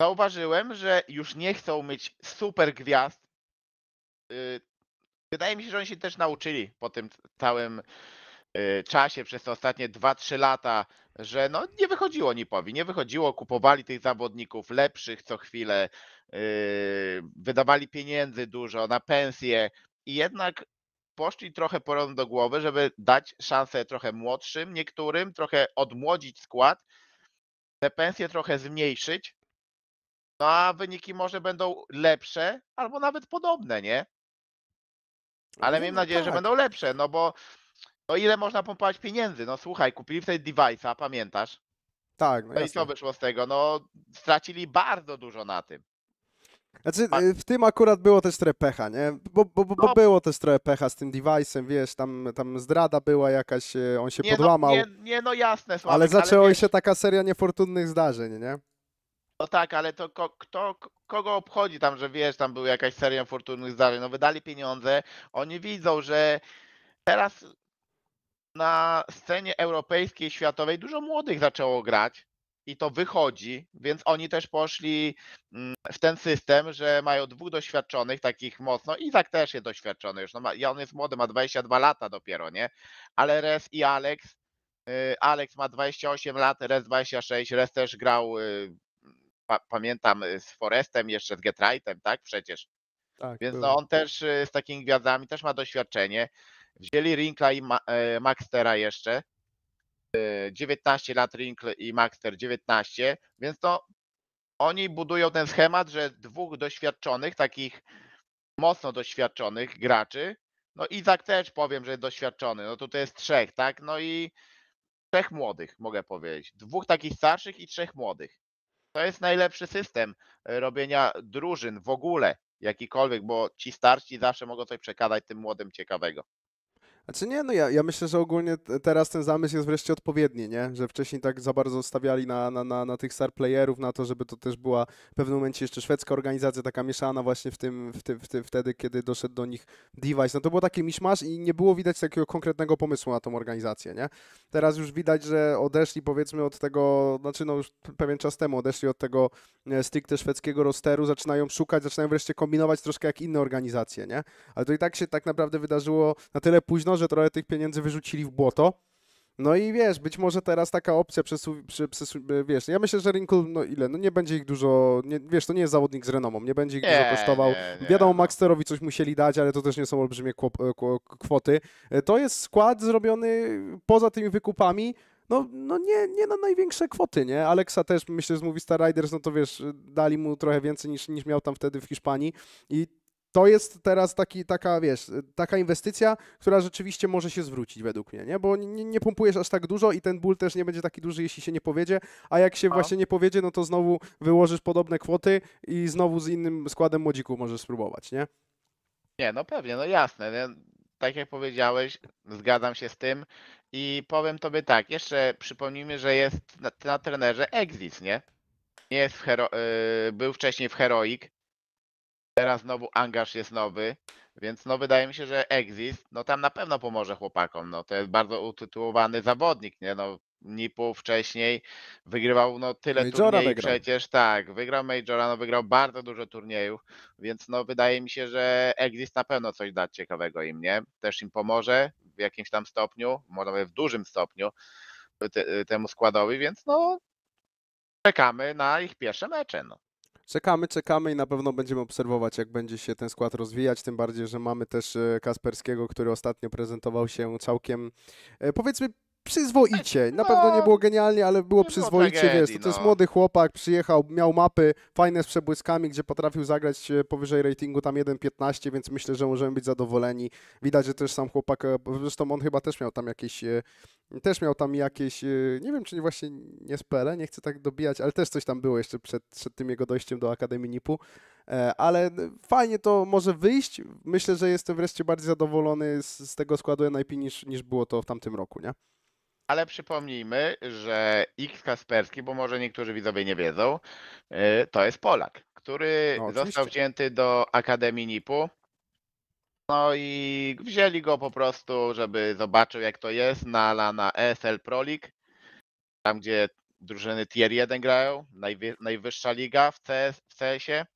Zauważyłem, że już nie chcą mieć super gwiazd. Y, wydaje mi się, że oni się też nauczyli po tym całym y, czasie przez te ostatnie 2-3 lata, że no nie wychodziło Nipowi, nie wychodziło, kupowali tych zawodników lepszych co chwilę, y, wydawali pieniędzy dużo na pensje i jednak poszli trochę porządnie do głowy, żeby dać szansę trochę młodszym, niektórym, trochę odmłodzić skład, te pensje trochę zmniejszyć, no a wyniki może będą lepsze albo nawet podobne, nie? Ale no, no nadzieję, tak. że będą lepsze, no bo no ile można pompować pieniędzy? No słuchaj, kupili wtedy device'a, pamiętasz? Tak, no, no i co wyszło z tego? No stracili bardzo dużo na tym. Znaczy, y, w tym akurat było też trochę pecha, nie? Bo, bo, bo, bo no. było też trochę pecha z tym device'em, wiesz, tam, tam zdrada była jakaś, y, on się nie no, podłamał. No, nie, nie, no jasne, Sławek, Ale zaczęła się taka seria niefortunnych zdarzeń, nie? No tak, ale to ko kto, kogo obchodzi tam, że wiesz, tam była jakaś seria niefortunnych zdarzeń? No wydali pieniądze, oni widzą, że teraz na scenie europejskiej, światowej dużo młodych zaczęło grać i to wychodzi, więc oni też poszli mm, w ten system, że mają dwóch doświadczonych, takich mocno, Izak też jest doświadczony już, no ma, on jest młody, ma 22 lata dopiero, nie? Ale Res i Alex, y, Alex ma 28 lat, Res 26, Res też grał, y, pa, pamiętam, y, z Forestem, jeszcze z Getrightem, tak? Przecież. Tak, więc no, on też z takimi gwiazdami też ma doświadczenie. Wzięli Rinkla i Maxtera jeszcze, 19 lat Wrinkle i Maxter 19, więc to oni budują ten schemat, że dwóch doświadczonych, takich mocno doświadczonych graczy, no Izak też powiem, że jest doświadczony, no tutaj jest trzech, tak, no i trzech młodych, mogę powiedzieć, dwóch takich starszych i trzech młodych. To jest najlepszy system e, robienia drużyn w ogóle, jakikolwiek, bo ci starsi zawsze mogą coś przekazać tym młodym ciekawego. Znaczy nie, no ja, ja myślę, że ogólnie teraz ten zamysł jest wreszcie odpowiedni, nie? Że wcześniej tak za bardzo stawiali na, na, na, na tych star playerów, na to, żeby to też była w pewnym momencie jeszcze szwedzka organizacja taka mieszana właśnie w tym, w tym, w tym wtedy, kiedy doszedł do nich device. No to było taki miszmasz i nie było widać takiego konkretnego pomysłu na tą organizację, nie? Teraz już widać, że odeszli powiedzmy od tego, znaczy no już pewien czas temu odeszli od tego e, stricte szwedzkiego rosteru, zaczynają szukać, zaczynają wreszcie kombinować troszkę jak inne organizacje, nie? Ale to i tak się tak naprawdę wydarzyło na tyle późno, późno, że trochę tych pieniędzy wyrzucili w błoto. No i wiesz, być może teraz taka opcja przesu, przy, przesu, e, wiesz, ja myślę, że rynku, no ile, no nie będzie ich dużo, nie, wiesz, to nie jest zawodnik z renomą, nie będzie ich nie, dużo kosztował. Nie, nie. Wiadomo, Maxterowi coś musieli dać, ale to też nie są olbrzymie e, kwoty. E, to jest skład zrobiony poza tymi wykupami, no, no nie, nie na największe kwoty, nie? Aleksa też, myślę, że mówi Star Riders, no to wiesz, dali mu trochę więcej niż, niż miał tam wtedy w Hiszpanii i to jest teraz taki, taka, wiesz, taka inwestycja, która rzeczywiście może się zwrócić według mnie, nie? Bo nie, nie pompujesz aż tak dużo i ten ból też nie będzie taki duży, jeśli się nie powiedzie, a jak się a. No. właśnie nie powiedzie, no to znowu wyłożysz podobne kwoty i znowu z innym składem młodziku możesz spróbować, nie? Nie, no pewnie, no jasne. Nie? Tak jak powiedziałeś, zgadzam się z tym i powiem tobie tak, jeszcze przypomnijmy, że jest na, na trenerze Exis, nie? nie jest w hero- y, był wcześniej w Heroic, Teraz znowu angaż jest nowy, więc no wydaje mi się, że Exist, no tam na pewno pomoże chłopakom. No to jest bardzo utytułowany zawodnik, nie? No Nipu wcześniej wygrywał no tyle Majora turniejów wygrał. przecież, tak, wygrał Majora, no wygrał bardzo dużo turniejów, więc no wydaje mi się, że Exist na pewno coś da ciekawego im, nie? Też im pomoże w jakimś tam stopniu, może w dużym stopniu te, temu składowi, więc no czekamy na ich pierwsze mecze, no. Czekamy, czekamy i na pewno będziemy obserwować, jak będzie się ten skład rozwijać, tym bardziej, że mamy też e, Kasperskiego, który ostatnio prezentował się całkiem, e, powiedzmy, przyzwoicie. Na pewno nie było genialnie, ale było przyzwoicie, tragedii, wiesz, to, jest no. młody chłopak, przyjechał, miał mapy fajne z przebłyskami, gdzie potrafił zagrać powyżej ratingu tam 1.15, więc myślę, że możemy być zadowoleni. Widać, że też sam chłopak, e, zresztą on chyba też miał tam jakieś, e, też miał tam jakieś, e, nie wiem, czy właśnie nie spele, nie chcę tak dobijać, ale też coś tam było jeszcze przed, przed tym jego dojściem do Akademii NIP-u ale fajnie to może wyjść. Myślę, że jestem wreszcie bardziej zadowolony z, z tego składu NIP niż, niż było to w tamtym roku, nie? ale przypomnijmy, że X Kasperski, bo może niektórzy widzowie nie wiedzą, y, to jest Polak, który no, został wzięty do Akademii NIP-u. No i wzięli go po prostu, żeby zobaczył jak to jest na, na, na e ESL Pro League, tam gdzie drużyny Tier 1 grają, najwy, najwyższa liga w, CS, w CS-ie.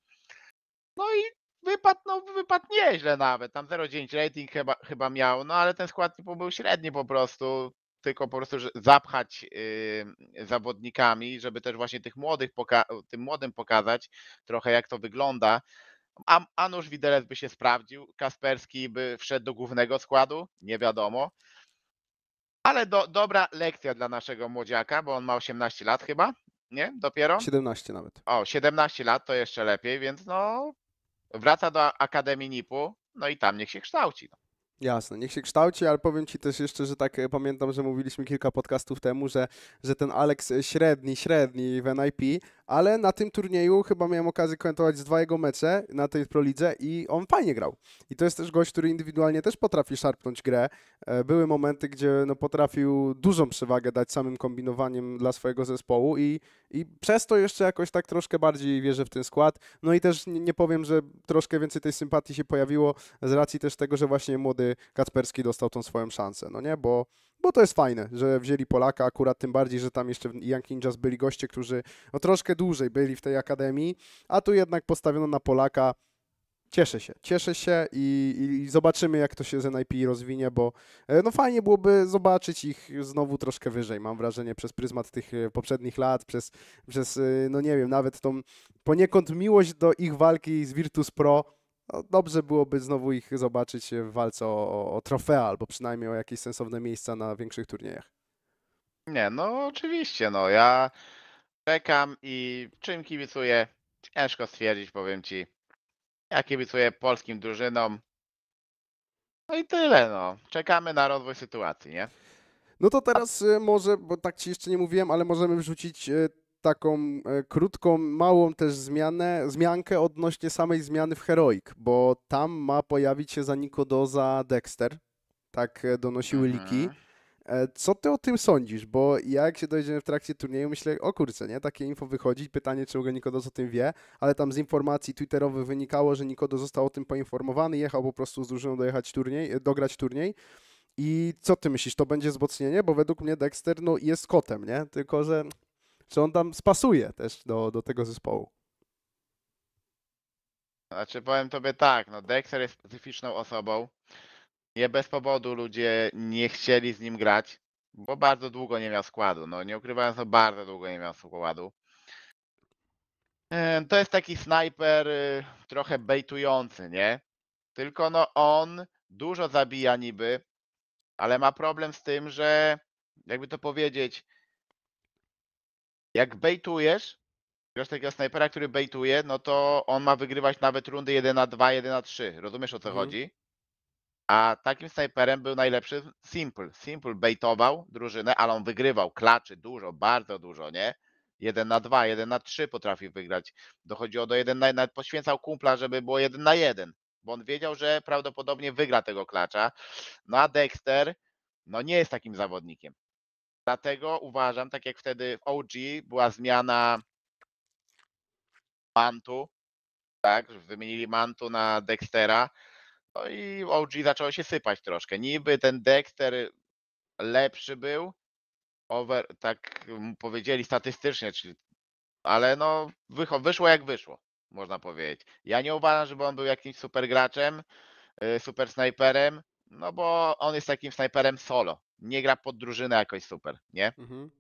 No i wypadł, no, wypadł nieźle nawet, tam 0,9 rating chyba, chyba miał, no ale ten skład NIP-u był średni po prostu, tylko po prostu zapchać yy, zawodnikami, żeby też właśnie tych młodych, tym młodym pokazać trochę jak to wygląda. A Anusz Widelec by się sprawdził, Kasperski by wszedł do głównego składu, nie wiadomo. Ale do, dobra lekcja dla naszego młodziaka, bo on ma 18 lat chyba, nie? Dopiero? 17 nawet. O, 17 lat to jeszcze lepiej, więc no wraca do Akademii NIP-u, no i tam niech się kształci. No. Jasne, niech się kształci, ale powiem Ci też jeszcze, że tak e, pamiętam, że mówiliśmy kilka podcastów temu, że, że ten Alex e, średni, średni w NIP, ale na tym turnieju chyba miałem okazję komentować z dwa jego mecze na tej prolidze i on fajnie grał. I to jest też gość, który indywidualnie też potrafi szarpnąć grę. E, były momenty, gdzie no, potrafił dużą przewagę dać samym kombinowaniem dla swojego zespołu i, i przez to jeszcze jakoś tak troszkę bardziej wierzę w ten skład. No i też nie powiem, że troszkę więcej tej sympatii się pojawiło z racji też tego, że właśnie młody Kacperski dostał tą swoją szansę, no nie, bo bo to jest fajne, że wzięli Polaka, akurat tym bardziej, że tam jeszcze Young Ninjas byli goście, którzy no, troszkę dłużej byli w tej akademii, a tu jednak postawiono na Polaka. Cieszę się, cieszę się i, i zobaczymy, jak to się z NIP rozwinie, bo e, no fajnie byłoby zobaczyć ich znowu troszkę wyżej, mam wrażenie, przez pryzmat tych e, poprzednich lat, przez, przez e, no nie wiem, nawet tą poniekąd miłość do ich walki z Virtus Pro, no, dobrze byłoby znowu ich zobaczyć w walce o, o trofea, albo przynajmniej o jakieś sensowne miejsca na większych turniejach. Nie, no oczywiście, no ja czekam i czym kibicuję? Ciężko stwierdzić, powiem ci. Ja kibicuję polskim drużynom. No i tyle, no. Czekamy na rozwój sytuacji, nie? No to teraz y, może, bo tak ci jeszcze nie mówiłem, ale możemy wrzucić y, taką e, krótką, małą też zmianę, zmiankę odnośnie samej zmiany w Heroic, bo tam ma pojawić się za Nikodoza Dexter, tak e, donosiły mhm. liki. E, co ty o tym sądzisz? Bo jak się dojdziemy w trakcie turnieju, myślę, o kurczę, nie? Takie info wychodzi, pytanie, czy Nikodos o tym wie, ale tam z informacji twitterowych wynikało, że Nikodo został o tym poinformowany, jechał po prostu z drużyną dojechać turniej, dograć turniej. I co ty myślisz, to będzie wzmocnienie? Bo według mnie Dexter no, jest kotem, nie? Tylko, że czy on tam spasuje też do, do tego zespołu. Znaczy powiem tobie tak, no Dexter jest specyficzną osobą. Nie bez powodu ludzie nie chcieli z nim grać, bo bardzo długo nie miał składu. No nie ukrywając, no bardzo długo nie miał składu. To jest taki snajper y, trochę bejtujący, nie? Tylko no on dużo zabija niby, ale ma problem z tym, że jakby to powiedzieć, jak bejtujesz, grasz takiego snajpera, który bejtuje, no to on ma wygrywać nawet rundy 1 na 2, 1 na 3. Rozumiesz o co mhm. chodzi? A takim snajperem był najlepszy Simple. Simple baitował drużynę, ale on wygrywał klaczy dużo, bardzo dużo, nie? 1 na 2, 1 na 3 potrafi wygrać. Dochodziło do 1 na 1, nawet poświęcał kumpla, żeby było 1 na 1, bo on wiedział, że prawdopodobnie wygra tego klacza. No a Dexter, no nie jest takim zawodnikiem. Dlatego uważam, tak jak wtedy w OG była zmiana mantu, tak, wymienili mantu na Dextera, no i OG zaczęło się sypać troszkę. Niby ten Dexter lepszy był, over, tak powiedzieli statystycznie, czyli, ale no wyszło jak wyszło, można powiedzieć. Ja nie uważam, żeby on był jakimś super graczem, y, super snajperem, no bo on jest takim snajperem solo nie gra pod drużynę jakoś super, nie? Mhm.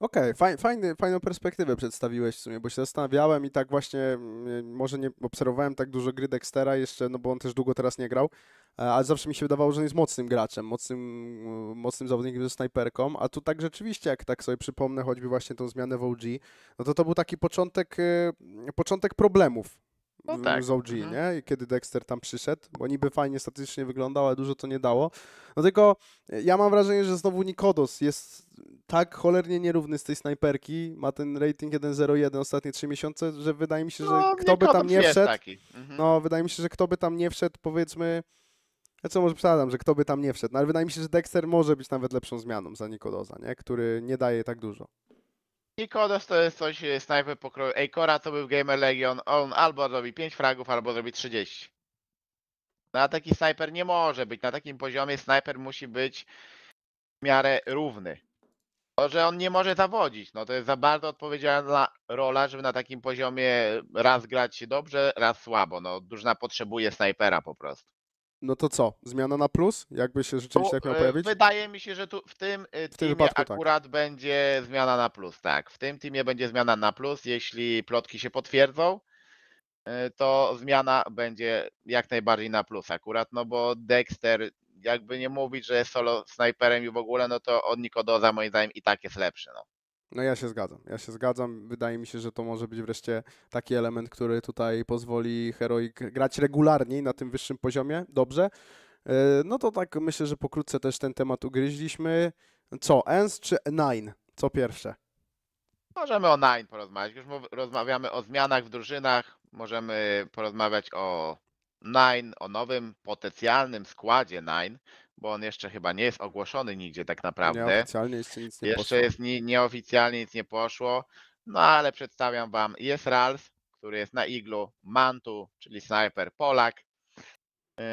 Okej, okay, fajną perspektywę przedstawiłeś w sumie, bo się zastanawiałem i tak właśnie, mm, może nie obserwowałem tak dużo gry Dextera jeszcze, no bo on też długo teraz nie grał, e, ale zawsze mi się wydawało, że on jest mocnym graczem, mocnym, mm, mocnym zawodnikiem ze snajperką, a tu tak rzeczywiście, jak tak sobie przypomnę choćby właśnie tą zmianę w OG, no to to był taki początek, e, początek problemów no tak. z OG, mhm. nie? I kiedy Dexter tam przyszedł, bo niby fajnie statycznie wyglądał, ale dużo to nie dało. No tylko e, ja mam wrażenie, że znowu Nikodos jest tak cholernie nierówny z tej snajperki, ma ten rating 1.01 ostatnie 3 miesiące, że wydaje mi się, że no, kto by tam nie wszedł, mhm. no wydaje mi się, że kto by tam nie wszedł, powiedzmy, co może przesadzam, że kto by tam nie wszedł, no, ale wydaje mi się, że Dexter może być nawet lepszą zmianą za Nikodosa, nie? Który nie daje tak dużo. Nikodas to jest coś, snajper pokroju. Ejkora, to był Gamer Legion. On albo robi 5 fragów, albo robi 30. Na taki snajper nie może być. Na takim poziomie snajper musi być w miarę równy. To, że on nie może zawodzić, no to jest za bardzo odpowiedzialna rola, żeby na takim poziomie raz grać dobrze, raz słabo. No, drużyna potrzebuje snajpera po prostu. No to co? Zmiana na plus? Jakby się rzeczywiście tak miał e, pojawić? Wydaje mi się, że tu w tym teamie w tym wypadku, tak. akurat tak. będzie zmiana na plus, tak. W tym teamie będzie zmiana na plus. Jeśli plotki się potwierdzą, e, to zmiana będzie jak najbardziej na plus akurat, no bo Dexter, jakby nie mówić, że jest solo snajperem i w ogóle, no to od Nikodoza moim zdaniem i tak jest lepszy, no. No ja się zgadzam, ja się zgadzam. Wydaje mi się, że to może być wreszcie taki element, który tutaj pozwoli Heroic grać regularniej na tym wyższym poziomie, dobrze. E, no to tak myślę, że pokrótce też ten temat ugryźliśmy. Co, ENS czy Nine? Co pierwsze? Możemy o Nine porozmawiać. Już rozmawiamy o zmianach w drużynach, możemy porozmawiać o Nine, o nowym potencjalnym składzie Nine bo on jeszcze chyba nie jest ogłoszony nigdzie tak naprawdę. Nieoficjalnie jeszcze nic nie jeszcze poszło. jest nieoficjalnie nic nie poszło, no ale przedstawiam wam, jest Ralf, który jest na iglu, Mantu, czyli snajper Polak, yy,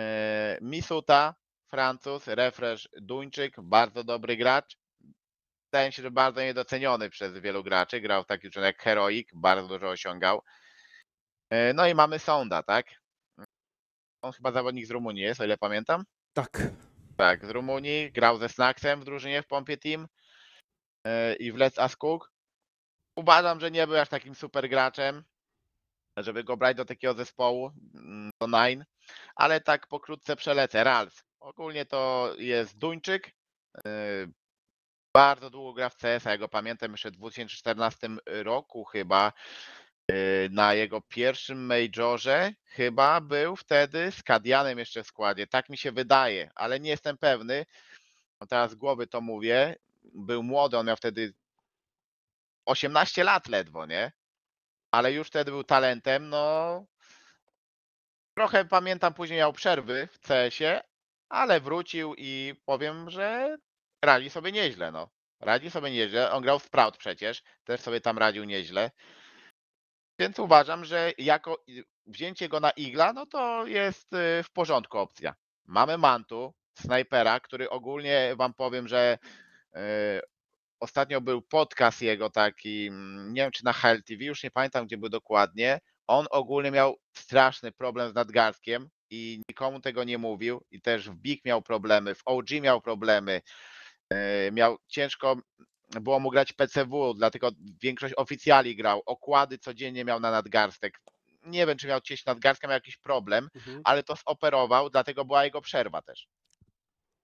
Misuta, Francuz, Refresh Duńczyk, bardzo dobry gracz. Wydaje mi się, że bardzo niedoceniony przez wielu graczy. Grał taki uczynek jak Heroic, bardzo dużo osiągał. Yy, no i mamy Sonda, tak? On chyba zawodnik z Rumunii jest, o ile pamiętam. Tak. Tak, z Rumunii, grał ze Snaksem w drużynie w Pompie Team e, i w Let's Askuk. Uważam, że nie był aż takim super graczem, żeby go brać do takiego zespołu, mm, do Nine, ale tak pokrótce przelecę. Rals. Ogólnie to jest Duńczyk, e, bardzo długo gra w CS, ja go pamiętam jeszcze w 2014 roku chyba, Y, na jego pierwszym majorze chyba był wtedy z Kadianem jeszcze w składzie. Tak mi się wydaje, ale nie jestem pewny. No teraz z głowy to mówię. Był młody, on miał wtedy 18 lat ledwo, nie? Ale już wtedy był talentem, no. Trochę pamiętam, później miał przerwy w CS-ie, ale wrócił i powiem, że radzi sobie nieźle, no. Radzi sobie nieźle. On grał w Sprout przecież, też sobie tam radził nieźle. Więc uważam, że jako wzięcie go na igla, no to jest y, w porządku opcja. Mamy Mantu, snajpera, który ogólnie wam powiem, że yy, ostatnio był podcast jego taki, mm, nie wiem czy na HLTV, już nie pamiętam gdzie był dokładnie. On ogólnie miał straszny problem z nadgarstkiem i nikomu tego nie mówił i też w Big miał problemy, w OG miał problemy. Y, miał ciężko było mu grać PCW, dlatego większość oficjali grał. Okłady codziennie miał na nadgarstek. Nie wiem, czy miał cieść nadgarstka, miał jakiś problem, mhm. ale to zoperował, dlatego była jego przerwa też.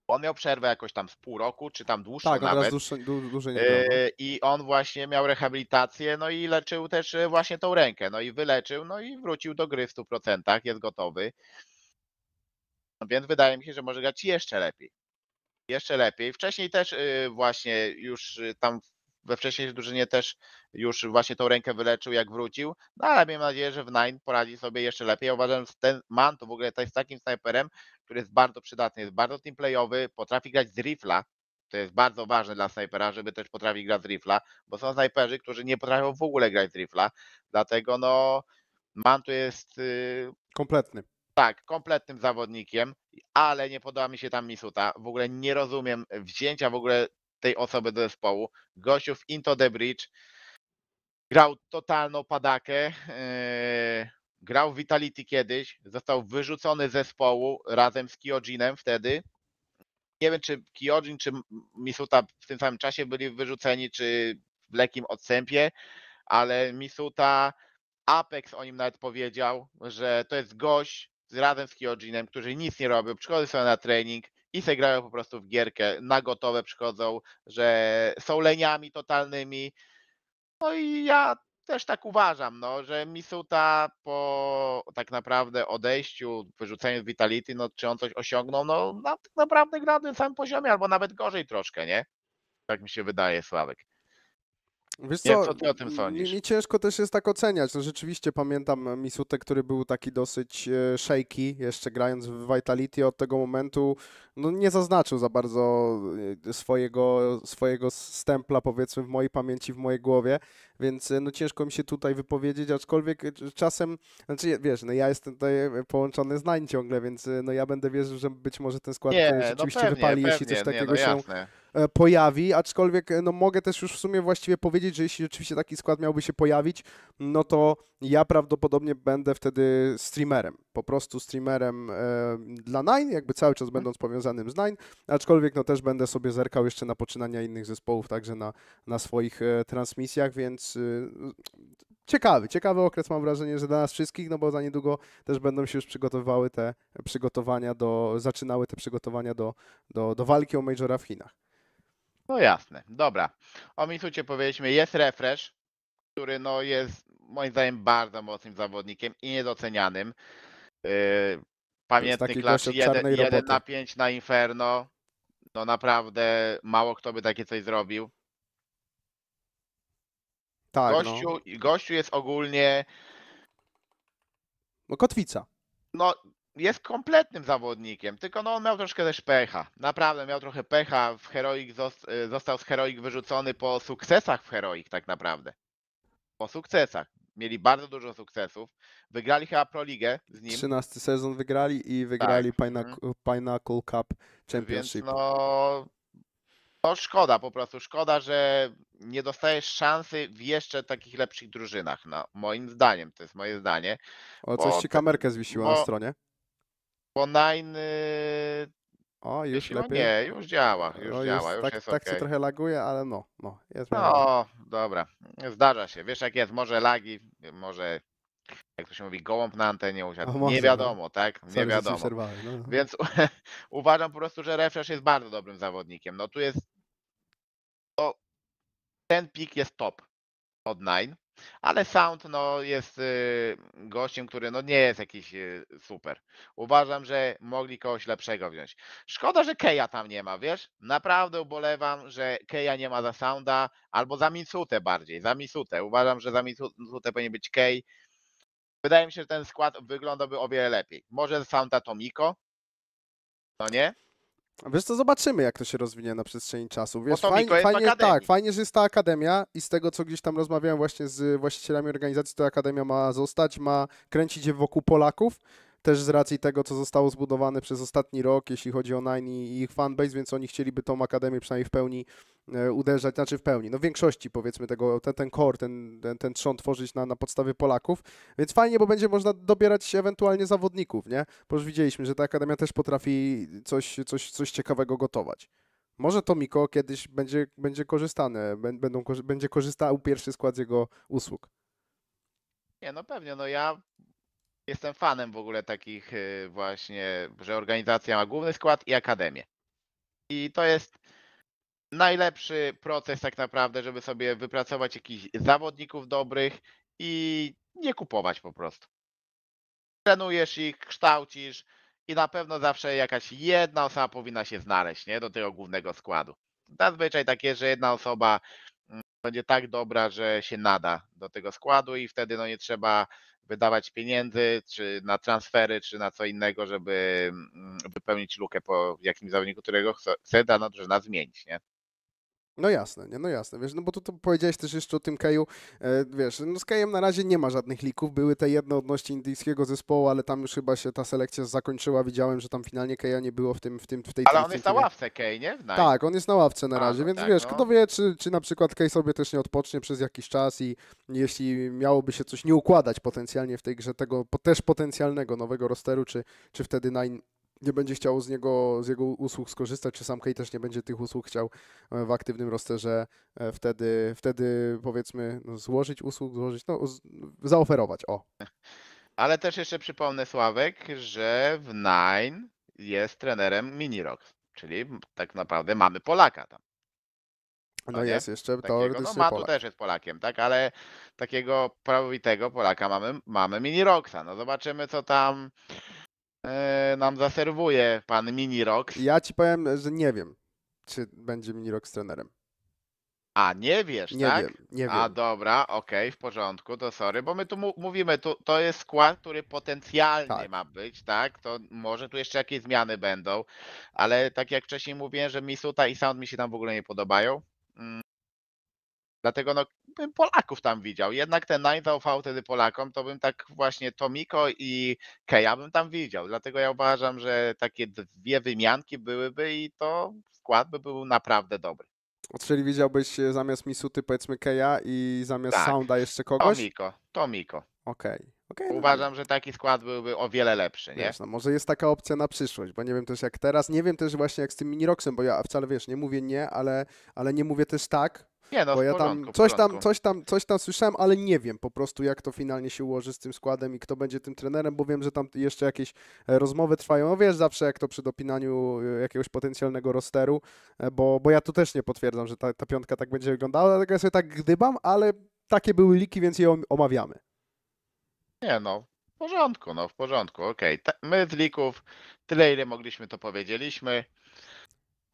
On miał przerwę jakoś tam z pół roku, czy tam dłuższą tak, nawet. Dłuższy, dłu, dłużej nie miał, e, no. I on właśnie miał rehabilitację, no i leczył też e, właśnie tą rękę. No i wyleczył, no i wrócił do gry w 100%, jest gotowy. No więc wydaje mi się, że może grać jeszcze lepiej. Jeszcze lepiej. Wcześniej też y, właśnie już y, tam we wcześniejszej drużynie też już właśnie tą rękę wyleczył, jak wrócił. No ale miejmy nadzieję, że w Nine poradzi sobie jeszcze lepiej. Ja uważam, że ten Manto w ogóle jest takim snajperem, który jest bardzo przydatny, jest bardzo teamplayowy, potrafi grać z rifla. To jest bardzo ważne dla snajpera, żeby też potrafił grać z rifla, bo są snajperzy, którzy nie potrafią w ogóle grać z rifla. Dlatego no, Manto jest. Y, Kompletny tak, kompletnym zawodnikiem, ale nie podoba mi się tam Misuta. W ogóle nie rozumiem wzięcia w ogóle tej osoby do zespołu. Gościu w Into the Bridge grał totalną padakę. Yy, grał w Vitality kiedyś, został wyrzucony z zespołu razem z Kyojinem wtedy. Nie wiem, czy Kyojin, czy Misuta w tym samym czasie byli wyrzuceni, czy w lekkim odstępie, ale Misuta, Apex o nim nawet powiedział, że to jest gość, z razem z Kyojinem, którzy nic nie robią, przychodzą na trening i se grają po prostu w gierkę, na gotowe przychodzą, że są leniami totalnymi. No i ja też tak uważam, no, że Misuta po tak naprawdę odejściu, wyrzuceniu z Vitality, no, czy on coś osiągnął, no, no tak naprawdę gra na tym samym poziomie, albo nawet gorzej troszkę, nie? Tak mi się wydaje, Sławek. Wiesz co, co ty o tym sądzisz? Mi, ciężko też jest tak oceniać. No rzeczywiście pamiętam Misutę, który był taki dosyć e, shaky, jeszcze grając w Vitality od tego momentu, no nie zaznaczył za bardzo e, swojego, swojego stempla powiedzmy w mojej pamięci, w mojej głowie, więc e, no ciężko mi się tutaj wypowiedzieć, aczkolwiek czasem, znaczy wiesz, no ja jestem tutaj połączony z Nań ciągle, więc no ja będę wierzył, że być może ten skład nie, no rzeczywiście no pewnie, wypali, pewnie, jeśli coś no takiego no się... Jasne E, pojawi, aczkolwiek e, no, mogę też już w sumie właściwie powiedzieć, że jeśli rzeczywiście taki skład miałby się pojawić, no to ja prawdopodobnie będę wtedy streamerem, po prostu streamerem e, dla Nine, jakby cały czas będąc tak. powiązanym z Nine, aczkolwiek no też będę sobie zerkał jeszcze na poczynania innych zespołów, także na, na swoich transmisjach, więc ciekawy, ciekawy okres mam wrażenie, że dla nas wszystkich, no bo za niedługo też będą się już przygotowywały te przygotowania do, zaczynały te przygotowania do, do, do walki o Majora w Chinach. No jasne, dobra. O Misucie powiedzieliśmy, jest refresh, który no jest moim zdaniem bardzo mocnym zawodnikiem i niedocenianym. Yy, pamiętny klacz 1 na 5 na Inferno. No naprawdę mało kto by takie coś zrobił. Tak, no. gościu, no. gościu jest ogólnie. No, kotwica. No jest kompletnym zawodnikiem, tylko no on miał troszkę też pecha. Naprawdę miał trochę pecha. W Heroic y, został z Heroic wyrzucony po sukcesach w Heroic tak naprawdę. Po sukcesach. Mieli bardzo dużo sukcesów. Wygrali chyba Pro Ligę z nim. 13 sezon wygrali i tak. wygrali tak. Mhm. Pineapple, Pineapple Cup Championship. Więc no, to szkoda po prostu. Szkoda, że nie dostajesz szansy w jeszcze takich lepszych drużynach. No, moim zdaniem, to jest moje zdanie. O, coś bo, ci kamerkę zwiesiła bo... na stronie. Bo nine. O, już no lepiej. Nie, już działa, już o, działa, już tak, jest Tak okay. się trochę laguje, ale no, no, jest No, dobra, zdarza się. Wiesz jak jest, może lagi, może jak to się mówi, gołąb na antenie usiadł. nie no. wiadomo, no. tak? Nie Sorry, wiadomo. No, no. Więc uważam po prostu, że Refresh jest bardzo dobrym zawodnikiem. No tu jest, ten pik jest top od nine. Ale Sound no, jest y, gościem, który no, nie jest jakiś y, super. Uważam, że mogli kogoś lepszego wziąć. Szkoda, że Keja tam nie ma, wiesz? Naprawdę ubolewam, że Keja nie ma za Sounda, albo za Misutę bardziej, za Misutę. Uważam, że za Misutę powinien być Kej. Wydaje mi się, że ten skład wyglądałby o wiele lepiej. Może Sounda Tomiko, no nie? Wiesz co, zobaczymy, jak to się rozwinie na przestrzeni czasu. Wiesz, to fajnie, fajnie, tak, fajnie, że jest ta akademia i z tego, co gdzieś tam rozmawiałem właśnie z właścicielami organizacji, to akademia ma zostać, ma kręcić się wokół Polaków też z racji tego, co zostało zbudowane przez ostatni rok, jeśli chodzi o Nine i ich fanbase, więc oni chcieliby tą akademię przynajmniej w pełni e, uderzać, znaczy w pełni, no w większości powiedzmy tego, ten, ten core, ten, ten, ten trzon tworzyć na, na podstawie Polaków, więc fajnie, bo będzie można dobierać ewentualnie zawodników, nie? Bo już widzieliśmy, że ta akademia też potrafi coś, coś, coś ciekawego gotować. Może to Miko kiedyś będzie, będzie korzystane, będą, będzie korzystał pierwszy skład z jego usług. Nie, no pewnie, no ja Jestem fanem w ogóle takich y, właśnie, że organizacja ma główny skład i akademię. I to jest najlepszy proces tak naprawdę, żeby sobie wypracować jakichś zawodników dobrych i nie kupować po prostu. Trenujesz ich, kształcisz i na pewno zawsze jakaś jedna osoba powinna się znaleźć nie, do tego głównego składu. Zazwyczaj tak jest, że jedna osoba będzie tak dobra, że się nada do tego składu i wtedy no nie trzeba wydawać pieniędzy, czy na transfery, czy na co innego, żeby mm, wypełnić lukę po jakimś zawodniku, którego chce dana drużyna zmienić. Nie? No jasne, nie, no jasne, wiesz, no bo tu, to powiedziałeś też jeszcze o tym Keju, e, wiesz, no z Kejem na razie nie ma żadnych lików, były te jedne odnośnie indyjskiego zespołu, ale tam już chyba się ta selekcja zakończyła, widziałem, że tam finalnie Keja nie było w tym, w tym, w tej Ale on jest na ławce Kej, nie? Tak, on jest na ławce na razie, A, no więc tak, wiesz, no. kto wie, czy, czy na przykład Kej sobie też nie odpocznie przez jakiś czas i jeśli miałoby się coś nie układać potencjalnie w tej grze tego też potencjalnego nowego rosteru, czy, czy wtedy na, nie będzie chciał z niego, z jego usług skorzystać, czy sam Kay też nie będzie tych usług chciał e, w aktywnym rosterze e, wtedy, wtedy powiedzmy no, złożyć usług, złożyć, no zaoferować, o. Ale też jeszcze przypomnę Sławek, że w Nine jest trenerem Minirox, czyli tak naprawdę mamy Polaka tam. No, no jest jeszcze teoretycznie no, Matu Polak. też jest Polakiem, tak, ale takiego prawowitego Polaka mamy, mamy Mini Roxa. No zobaczymy, co tam E, nam zaserwuje pan Mini Rock. Ja ci powiem, że nie wiem, czy będzie Mini Rock trenerem. A, nie wiesz, nie tak? Wiem, nie wiem. A, dobra, okej, okay, w porządku, to sorry, bo my tu mówimy, to to jest skład, który potencjalnie tak. ma być, tak? To może tu jeszcze jakieś zmiany będą, ale tak jak wcześniej mówiłem, że Misuta i Sound mi się tam w ogóle nie podobają. Mm. Dlatego no, bym Polaków tam widział. Jednak ten Night V wtedy Polakom, to bym tak właśnie Tomiko i Keja bym tam widział. Dlatego ja uważam, że takie dwie wymianki byłyby i to wkład by był naprawdę dobry. Czyli widziałbyś e, zamiast Misuty powiedzmy Keja i zamiast tak. Sounda jeszcze kogoś? Tomiko, Tomiko. Okej. Okay. Okay, no. Uważam, no. że taki skład byłby o wiele lepszy. Nie? Wiesz, no, może jest taka opcja na przyszłość, bo nie wiem też jak teraz, nie wiem też właśnie jak z tym miniroksem, bo ja wcale wiesz, nie mówię nie, ale, ale nie mówię też tak, nie, no, bo ja tam, porządku, coś tam coś tam coś tam słyszałem, ale nie wiem po prostu jak to finalnie się ułoży z tym składem i kto będzie tym trenerem, bo wiem, że tam jeszcze jakieś e, rozmowy trwają. No wiesz zawsze jak to przy dopinaniu e, jakiegoś potencjalnego rosteru, e, bo, bo ja tu też nie potwierdzam, że ta, ta piątka tak będzie wyglądała, dlatego ja sobie tak gdybam, ale takie były liki, więc je omawiamy. Nie no, w porządku, no w porządku, okej. Okay. My z lików tyle ile mogliśmy to powiedzieliśmy.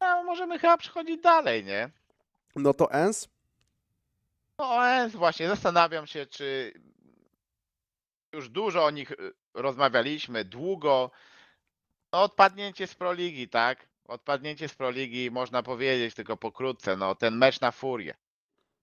No, możemy chyba przechodzić dalej, nie? No to Ens? No Ens właśnie, zastanawiam się, czy już dużo o nich y, rozmawialiśmy, długo. No odpadnięcie z Proligi, tak? Odpadnięcie z Proligi można powiedzieć tylko pokrótce, no ten mecz na furię.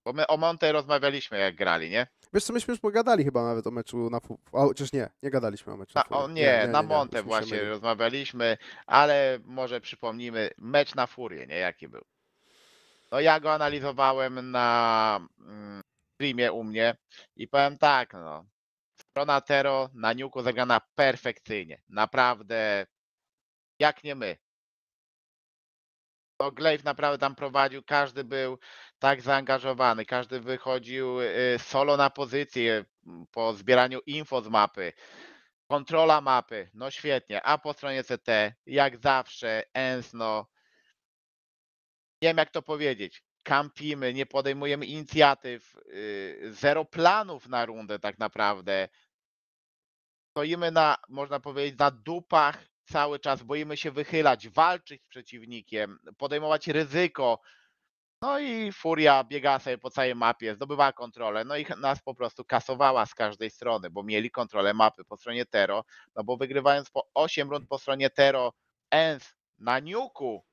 Bo my o Monte rozmawialiśmy jak grali, nie? Wiesz co, myśmy już pogadali chyba nawet o meczu na Fu... O, chociaż nie, nie gadaliśmy o meczu na, na o, nie, nie, nie, na Monte właśnie rozmawialiśmy, ale może przypomnimy mecz na furię, nie? Jaki był? No ja go analizowałem na mm, streamie u mnie i powiem tak, no. Strona Tero na Niuku zagrana perfekcyjnie. Naprawdę, jak nie my. To no, Glaive naprawdę tam prowadził, każdy był tak zaangażowany, każdy wychodził y, solo na pozycję mm, po zbieraniu info z mapy. Kontrola mapy, no świetnie. A po stronie CT, jak zawsze, Ensno, nie wiem jak to powiedzieć, kampimy, nie podejmujemy inicjatyw, y, zero planów na rundę tak naprawdę. Stoimy na, można powiedzieć, na dupach cały czas, boimy się wychylać, walczyć z przeciwnikiem, podejmować ryzyko. No i furia biegała sobie po całej mapie, zdobywała kontrolę, no i nas po prostu kasowała z każdej strony, bo mieli kontrolę mapy po stronie Tero, no bo wygrywając po 8 rund po stronie Tero, Ens na Niuku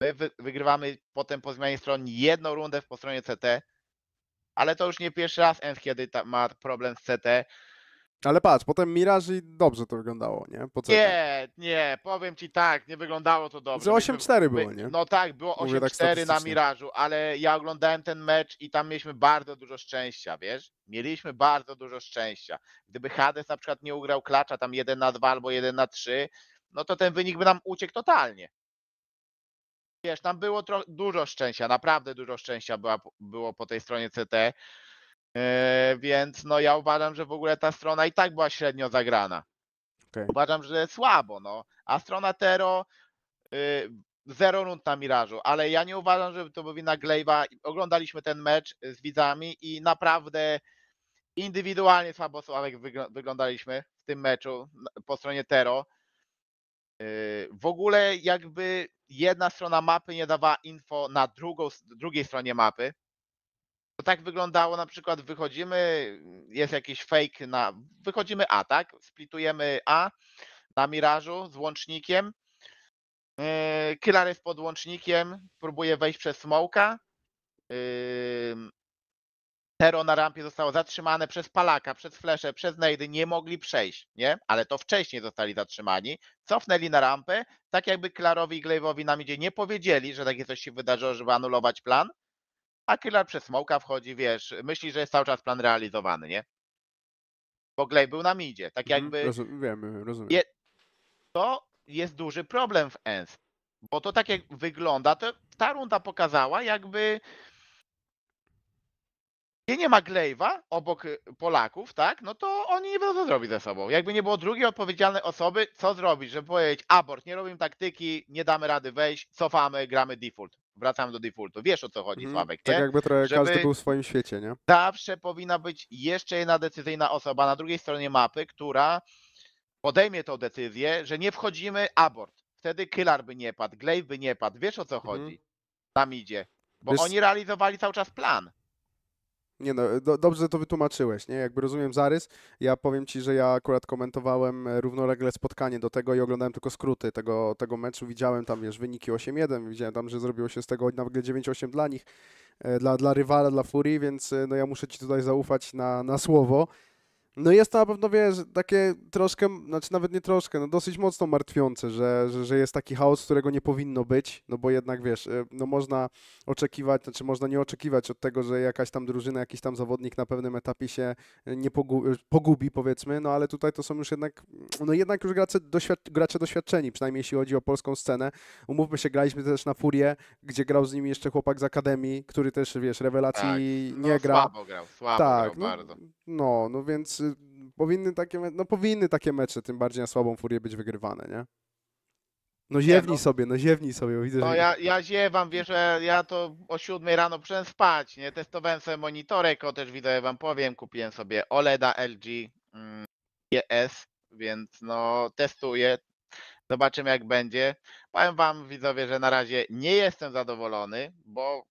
My wy, wygrywamy potem po zmianie stron jedną rundę po stronie CT, ale to już nie pierwszy raz Ens kiedy ta, ma problem z CT. Ale patrz, potem Mirage i dobrze to wyglądało, nie? nie, nie, powiem ci tak, nie wyglądało to dobrze. Że 8-4 było, nie? No tak, było 8-4 tak na Mirażu, ale ja oglądałem ten mecz i tam mieliśmy bardzo dużo szczęścia, wiesz? Mieliśmy bardzo dużo szczęścia. Gdyby Hades na przykład nie ugrał klacza tam 1 na 2 albo 1 na 3, no to ten wynik by nam uciekł totalnie wiesz, tam było tro- dużo szczęścia, naprawdę dużo szczęścia była, było po tej stronie CT. E, więc no ja uważam, że w ogóle ta strona i tak była średnio zagrana. Okay. Uważam, że słabo, no. A strona Tero y, zero rund na Mirażu, ale ja nie uważam, że to była wina Glejwa. Oglądaliśmy ten mecz y, z widzami i naprawdę indywidualnie słabo Sławek wyglądaliśmy w tym meczu po stronie Tero. Y, w ogóle jakby jedna strona mapy nie dawała info na drugą, drugiej stronie mapy. To tak wyglądało na przykład wychodzimy, jest jakiś fake na, wychodzimy A, tak? Splitujemy A na mirażu z łącznikiem. Y, killer jest pod łącznikiem, próbuje wejść przez smołka. Tero na rampie zostało zatrzymane przez Palaka, przez Flesze, przez Nejdy, nie mogli przejść, nie? Ale to wcześniej zostali zatrzymani, cofnęli na rampę, tak jakby Klarowi i Glejowi na midzie nie powiedzieli, że takie coś się wydarzyło, żeby anulować plan, a Klar przez Smoka wchodzi, wiesz, myśli, że jest cały czas plan realizowany, nie? Bo Glej był na midzie, tak mhm, jakby... Rozum, wiemy, rozumiem. Je... To jest duży problem w ENS, bo to tak jak wygląda, to ta runda pokazała jakby gdzie nie ma Glejwa obok y, Polaków, tak, no to oni nie będą co zrobić ze sobą. Jakby nie było drugiej odpowiedzialnej osoby, co zrobić, żeby powiedzieć abort, nie robimy taktyki, nie damy rady wejść, cofamy, gramy default. Wracamy do defaultu. Wiesz o co chodzi, mhm. Sławek, tak nie? Tak jakby trochę żeby każdy był w swoim świecie, nie? Zawsze powinna być jeszcze jedna decyzyjna osoba na drugiej stronie mapy, która podejmie tą decyzję, że nie wchodzimy abort. Wtedy Kylar by nie padł, Glaive by nie padł. Wiesz o co mhm. chodzi? Tam idzie. Bo Wiesz... oni realizowali cały czas plan. Nie no, do, dobrze to wytłumaczyłeś, nie? Jakby rozumiem zarys. Ja powiem ci, że ja akurat komentowałem e, równolegle spotkanie do tego i oglądałem tylko skróty tego, tego meczu. Widziałem tam, wiesz, wyniki 8-1, widziałem tam, że zrobiło się z tego nagle 9-8 dla nich, e, dla, dla rywala, dla Furii, więc e, no ja muszę ci tutaj zaufać na, na słowo. No jest to na pewno, wiesz, takie troszkę, znaczy nawet nie troszkę, no dosyć mocno martwiące, że, że, że jest taki chaos, którego nie powinno być, no bo jednak, wiesz, y, no można oczekiwać, znaczy można nie oczekiwać od tego, że jakaś tam drużyna, jakiś tam zawodnik na pewnym etapie się y, nie pogubi, y, pogubi powiedzmy, no ale tutaj to są już jednak, no jednak już gracze, doświad, gracze doświadczeni, przynajmniej jeśli chodzi o polską scenę. Umówmy się, graliśmy też na Furię, gdzie grał z nimi jeszcze chłopak z Akademii, który też, wiesz, rewelacji tak, no, nie gra. słabo grał, słabo tak, grał no, bardzo. No, no więc y, powinny takie, no powinny takie mecze, tym bardziej na słabą furię być wygrywane, nie? No ziewnij no. sobie, no ziewnij sobie, bo widzę, no, że... ja, ja ziewam, wiesz, ja to o 7 rano przyszedłem spać, nie? Testowałem sobie monitorek, o też widzę, ja wam powiem, kupiłem sobie OLEDa LG ES, mm, więc no testuję, zobaczymy jak będzie. Powiem wam widzowie, że na razie nie jestem zadowolony, bo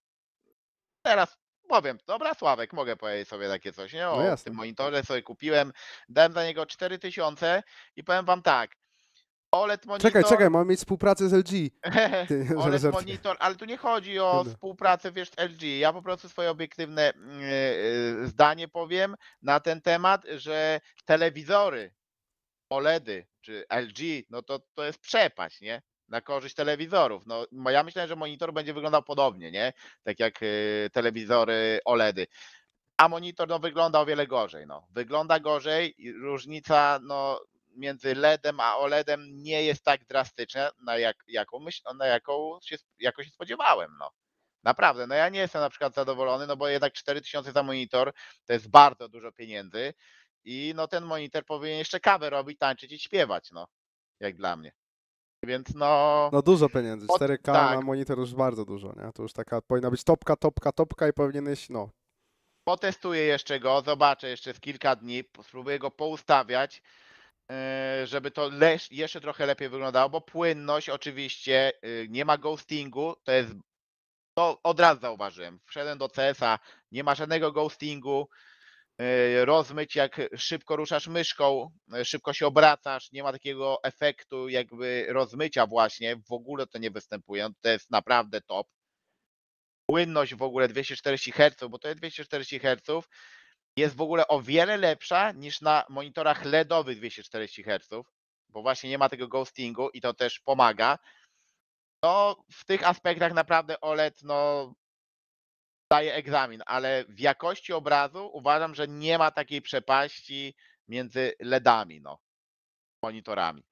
teraz powiem, dobra Sławek, mogę powiedzieć sobie takie coś, nie? No o no tym tak. monitorze sobie kupiłem, dałem za niego 4000 i powiem wam tak, OLED monitor... Czekaj, czekaj, mam mieć współpracę z LG. OLED monitor, ale tu nie chodzi o współpracę, wiesz, LG. Ja po prostu swoje obiektywne mm, e, e, zdanie powiem na ten temat, że telewizory OLEDy czy LG, no to, to jest przepaść, nie? na korzyść telewizorów. No, ja myślę, że monitor będzie wyglądał podobnie, nie? Tak jak y, telewizory OLEDy. A monitor no, wygląda o wiele gorzej. No. Wygląda gorzej, różnica no, między LEDem a OLEDem nie jest tak drastyczna, na, jak, jaką myśl, na jaką się, jaką się spodziewałem. No. Naprawdę, no ja nie jestem na przykład zadowolony, no bo jednak 4000 za monitor to jest bardzo dużo pieniędzy i no ten monitor powinien jeszcze kawę robić, tańczyć i śpiewać, no, jak dla mnie więc no... No dużo pieniędzy, 4K tak. na monitor już bardzo dużo, nie? To już taka powinna być topka, topka, topka i powinieneś, no... Potestuję jeszcze go, zobaczę jeszcze z kilka dni, spróbuję go poustawiać, e, żeby to jeszcze trochę lepiej wyglądało, bo płynność oczywiście, y, nie ma ghostingu, to jest... To od razu zauważyłem, wszedłem do CS-a, nie ma żadnego ghostingu, Y, rozmyć, jak szybko ruszasz myszką, y, szybko się obracasz, nie ma takiego efektu jakby rozmycia właśnie, w ogóle to nie występuje, no, to jest naprawdę top. Płynność w ogóle 240 Hz, bo to jest 240 Hz, jest w ogóle o wiele lepsza niż na monitorach LEDowych 240 Hz, bo właśnie nie ma tego ghostingu i to też pomaga. No, w tych aspektach naprawdę OLED no, zdaję egzamin, ale w jakości obrazu uważam, że nie ma takiej przepaści między LEDami, no, monitorami.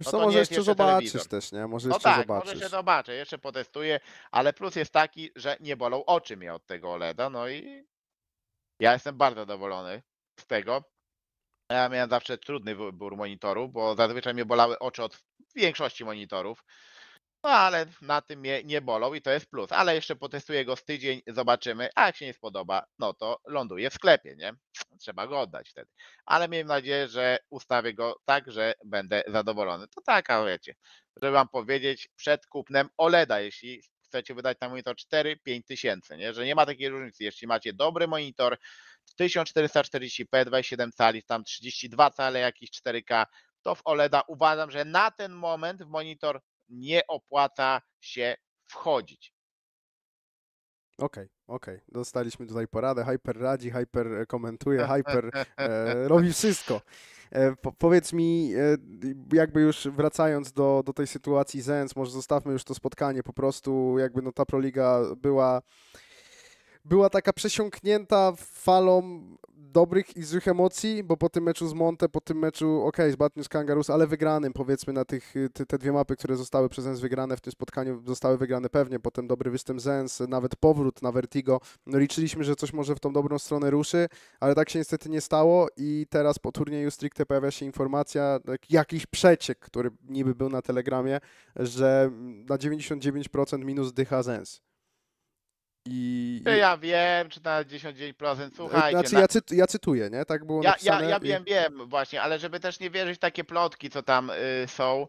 Wiesz no może jeszcze zobaczysz telewizor. też, nie? Może no jeszcze tak, zobaczysz. może się zobaczę, jeszcze potestuję, ale plus jest taki, że nie bolą oczy mnie od tego OLEDa, no i ja jestem bardzo zadowolony z tego. Ja miałem zawsze trudny wybór monitorów, bo zazwyczaj mnie bolały oczy od większości monitorów. No ale na tym mnie nie bolą i to jest plus. Ale jeszcze potestuję go z tydzień, zobaczymy, a jak się nie spodoba, no to ląduje w sklepie, nie? Trzeba go oddać wtedy. Ale miejmy nadzieję, że ustawię go tak, że będę zadowolony. To taka, wiecie, żeby wam powiedzieć, przed kupnem OLEDa, jeśli chcecie wydać na monitor 4-5 tysięcy, nie? Że nie ma takiej różnicy. Jeśli macie dobry monitor 1440p, 27 cali, tam 32 cale, jakiś 4K, to w OLEDa uważam, że na ten moment w monitor nie opłata się wchodzić. Okej, okay, okej. Okay. Dostaliśmy tutaj poradę. Hyper radzi, Hyper e, komentuje, Hyper e, robi wszystko. E, po, powiedz mi, e, jakby już wracając do, do tej sytuacji Zens, może zostawmy już to spotkanie, po prostu jakby no ta proliga była była taka przesiąknięta falą dobrych i złych emocji, bo po tym meczu z Monte, po tym meczu, ok, z Batnius News Kangaroos, ale wygranym powiedzmy na tych, y, te, te dwie mapy, które zostały przez Zens wygrane w tym spotkaniu, zostały wygrane pewnie, potem dobry występ Zens, nawet powrót na Vertigo, no liczyliśmy, że coś może w tą dobrą stronę ruszy, ale tak się niestety nie stało i teraz po turnieju stricte pojawia się informacja, tak, jakiś przeciek, który niby był na Telegramie, że mm, na 99% minus dycha Zens. I, i... Ja wiem, czy na 10% słuchajcie. Znaczy, na... ja, ja cytuję, nie? Tak było ja, napisane. Ja, ja wiem, i... wiem właśnie, ale żeby też nie wierzyć w takie plotki, co tam y, są,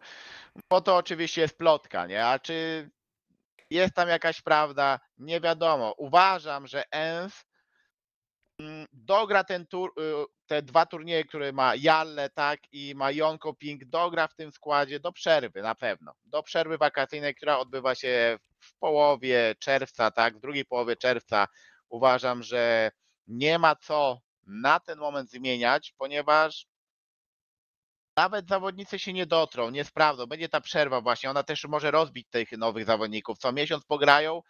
bo to oczywiście jest plotka, nie? A czy jest tam jakaś prawda? Nie wiadomo. Uważam, że ENF mm, dogra ten tur, y, te dwa turnieje, które ma Jalle, tak, i ma Jonko Pink, dogra w tym składzie do przerwy na pewno. Do przerwy wakacyjnej, która odbywa się w połowie czerwca, tak, w drugiej połowie czerwca uważam, że nie ma co na ten moment zmieniać, ponieważ nawet zawodnicy się nie dotrą, nie sprawdzą. Będzie ta przerwa właśnie, ona też może rozbić tych nowych zawodników. Co miesiąc pograją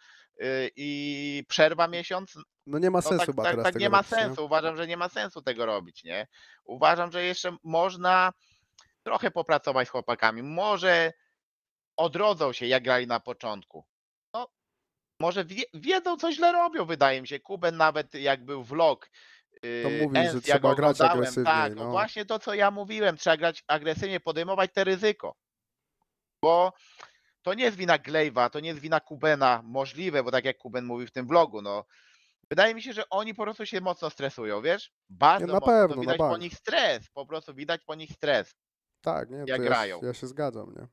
y, i przerwa miesiąc. No nie ma no sensu. No tak, tak, tak nie ma robić, sensu. Nie? Uważam, że nie ma sensu tego robić. Nie? Uważam, że jeszcze można trochę popracować z chłopakami. Może odrodzą się, jak grali na początku. Może wie, wiedzą, co źle robią, wydaje mi się. Kuben nawet jak był vlog. To y, mówi, że trzeba grać agresywnie. Tak, no, no. właśnie to, co ja mówiłem, trzeba grać agresywnie, podejmować te ryzyko. Bo to nie jest wina Glejwa, to nie jest wina Kubena, możliwe, bo tak jak Kuben mówił w tym vlogu, no wydaje mi się, że oni po prostu się mocno stresują, wiesz? Bardzo nie, na mocno, pewno, to widać po nich stres, po prostu widać po nich stres. Tak, nie, jak grają. Ja, ja się zgadzam, nie?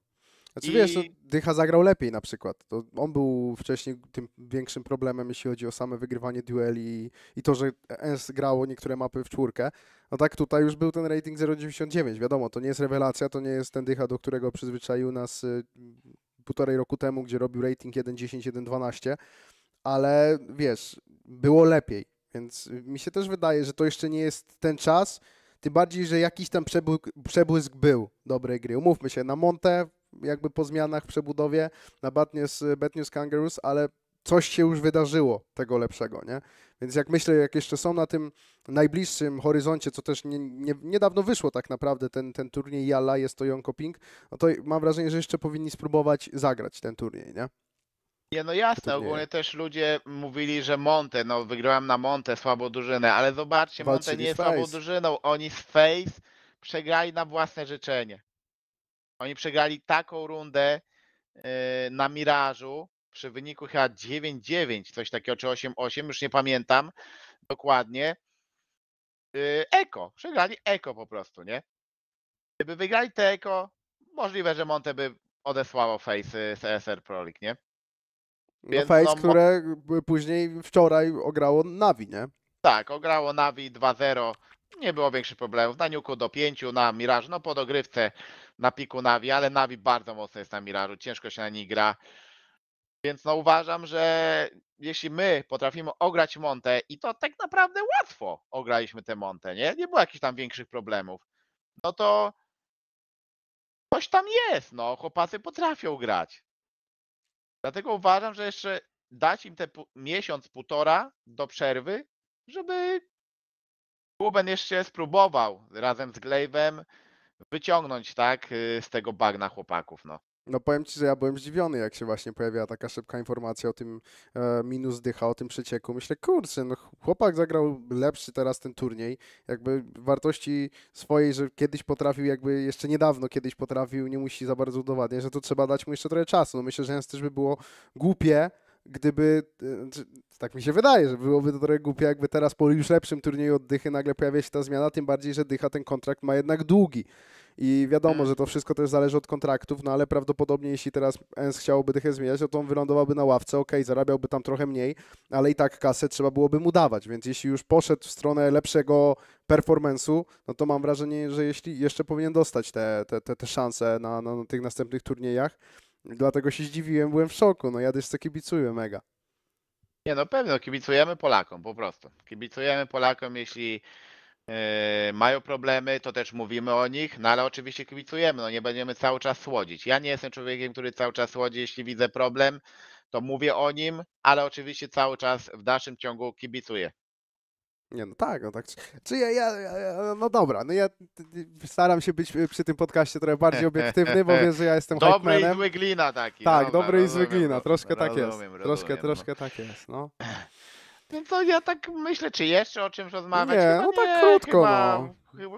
Znaczy I... wiesz, że no, Dycha zagrał lepiej na przykład. To on był wcześniej tym większym problemem, jeśli chodzi o same wygrywanie dueli i to, że Ens grało niektóre mapy w czwórkę. No tak, tutaj już był ten rating 0,99. Wiadomo, to nie jest rewelacja, to nie jest ten Dycha, do którego przyzwyczaił nas y, półtorej roku temu, gdzie robił rating 1,10, 1,12, ale wiesz, było lepiej. Więc y, mi się też wydaje, że to jeszcze nie jest ten czas, tym bardziej, że jakiś tam przebłysk, przebłysk był dobrej gry. Umówmy się, na Monte jakby po zmianach w przebudowie na Bad News, Bad News Kangaroos, ale coś się już wydarzyło tego lepszego, nie? Więc jak myślę, jak jeszcze są na tym najbliższym horyzoncie, co też nie, nie, niedawno wyszło tak naprawdę, ten, ten turniej Jala, jest to Jonkoping, no to mam wrażenie, że jeszcze powinni spróbować zagrać ten turniej, nie? Nie, no jasne, ogólnie też ludzie mówili, że Monte, no wygrałem na Monte słabo drużynę, ale zobaczcie, Walczyli Monte nie jest słabą drużyną, oni z Face przegrali na własne życzenie. Oni przegrali taką rundę e, na Mirażu przy wyniku chyba 9-9, coś takiego, czy 8-8, już nie pamiętam dokładnie. Y, Eko, przegrali Eko po prostu, nie? Gdyby wygrali te Eko, możliwe, że Monte by odesłało Face z ESR Pro League, nie? No Więc no face, no, które później wczoraj ograło Navi, nie? Tak, ograło Navi 2-0 nie było większych problemów. Na Niuku do pięciu, na Mirażu, no po dogrywce na piku Navi, ale Navi bardzo mocno jest na Mirażu, ciężko się na niej gra. Więc no uważam, że jeśli my potrafimy ograć Monte i to tak naprawdę łatwo ograliśmy te Monte, nie? Nie było jakichś tam większych problemów. No to coś tam jest, no. Chłopacy potrafią grać. Dlatego uważam, że jeszcze dać im te miesiąc, półtora do przerwy, żeby Ruben jeszcze spróbował razem z Glejwem wyciągnąć tak y, z tego bagna chłopaków. No. No powiem Ci, że ja byłem zdziwiony, jak się właśnie pojawiła taka szybka informacja o tym e, minus dycha, o tym przecieku. Myślę, kurczę, no chłopak zagrał lepszy teraz ten turniej, jakby wartości swojej, że kiedyś potrafił, jakby jeszcze niedawno kiedyś potrafił, nie musi za bardzo udowadniać, że to trzeba dać mu jeszcze trochę czasu. No myślę, że też by było głupie, gdyby, e, znaczy, tak mi się wydaje, że byłoby to trochę głupie, jakby teraz po już lepszym turnieju od Dychy nagle pojawia się ta zmiana, tym bardziej, że Dycha ten kontrakt ma jednak długi. I wiadomo, mm. że to wszystko też zależy od kontraktów, no ale prawdopodobnie jeśli teraz Ens chciałoby Dychę zmieniać, no to on wylądowałby na ławce, ok, zarabiałby tam trochę mniej, ale i tak kasę trzeba byłoby mu dawać, więc jeśli już poszedł w stronę lepszego performance'u, no to mam wrażenie, że jeśli jeszcze powinien dostać te, te, te, te szanse na, na, na tych następnych turniejach. Dlatego się zdziwiłem, byłem w szoku. No ja co kibicuję mega. Nie no pewno, no kibicujemy Polakom po prostu. Kibicujemy Polakom, jeśli Yy, mają problemy, to też mówimy o nich, no ale oczywiście kibicujemy, no nie będziemy cały czas słodzić. Ja nie jestem człowiekiem, który cały czas słodzi, jeśli widzę problem, to mówię o nim, ale oczywiście cały czas w dalszym ciągu kibicuję. Nie, no tak, no tak. Czy, ja, ja, ja, no, no dobra, no ja staram się być e, przy tym podcaście trochę bardziej obiektywny, bo wiem, że ja jestem Dobry i zły glina taki. Tak, dobra, no, dobry i zły glina, troszkę rozumiem, tak jest. Rozumiem, troszkę, no. troszkę tak jest, no. No to ja tak myślę, czy jeszcze o czymś rozmawiać? Nie, chyba no tak nie, krótko, chyba... no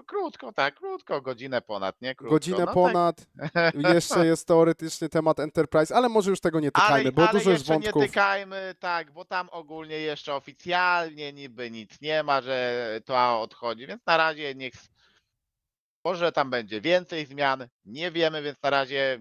krótko, tak, krótko, godzinę ponad, nie? Krótko. Godzinę no tak. ponad, tak. jeszcze jest teoretycznie temat Enterprise, ale może już tego nie tykajmy, ale, bo ale dużo jest wątków. nie tykajmy, tak, bo tam ogólnie jeszcze oficjalnie niby nic nie ma, że to odchodzi, więc na razie niech może tam będzie więcej zmian, nie wiemy, więc na razie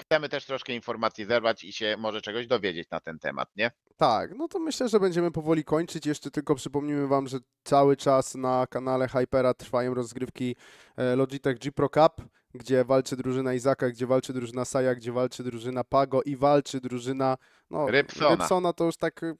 chcemy też troszkę informacji zerwać i się może czegoś dowiedzieć na ten temat, nie? Tak, no to myślę, że będziemy powoli kończyć. Jeszcze tylko przypomnimy Wam, że cały czas na kanale Hypera trwają rozgrywki e, Logitech G Pro Cup, gdzie walczy drużyna Izaka, gdzie walczy drużyna Saja, gdzie walczy drużyna Pago i walczy drużyna no, Rybsona. Rybsona to już tak... E,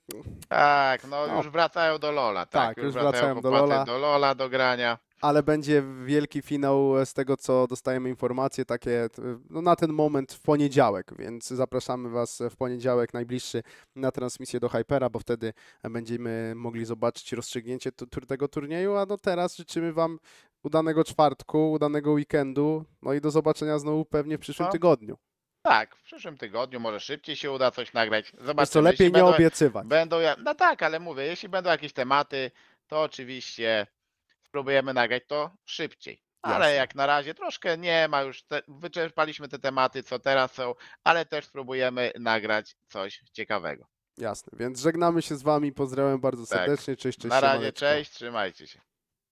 tak, no, no. już wracają do Lola. Tak, tak już, już wracają, wracają do Lola. do Lola, do grania ale będzie wielki finał z tego, co dostajemy informacje takie no, na ten moment w poniedziałek, więc zapraszamy Was w poniedziałek najbliższy na transmisję do Hypera, bo wtedy będziemy mogli zobaczyć rozstrzygnięcie tego turnieju, a no teraz życzymy Wam udanego czwartku, udanego weekendu, no i do zobaczenia znowu pewnie w przyszłym no. tygodniu. Tak, w przyszłym tygodniu może szybciej się uda coś nagrać. Zobaczymy. Co lepiej nie będą, obiecywać. Będą, no tak, ale mówię, jeśli będą jakieś tematy, to oczywiście spróbujemy nagrać to szybciej. Ale Jasne. jak na razie troszkę nie ma już, te, wyczerpaliśmy te tematy, co teraz są, ale też spróbujemy nagrać coś ciekawego. Jasne, więc żegnamy się z Wami, pozdrawiam bardzo tak. serdecznie, cześć, cześć. Na razie, cześć, trzymajcie się.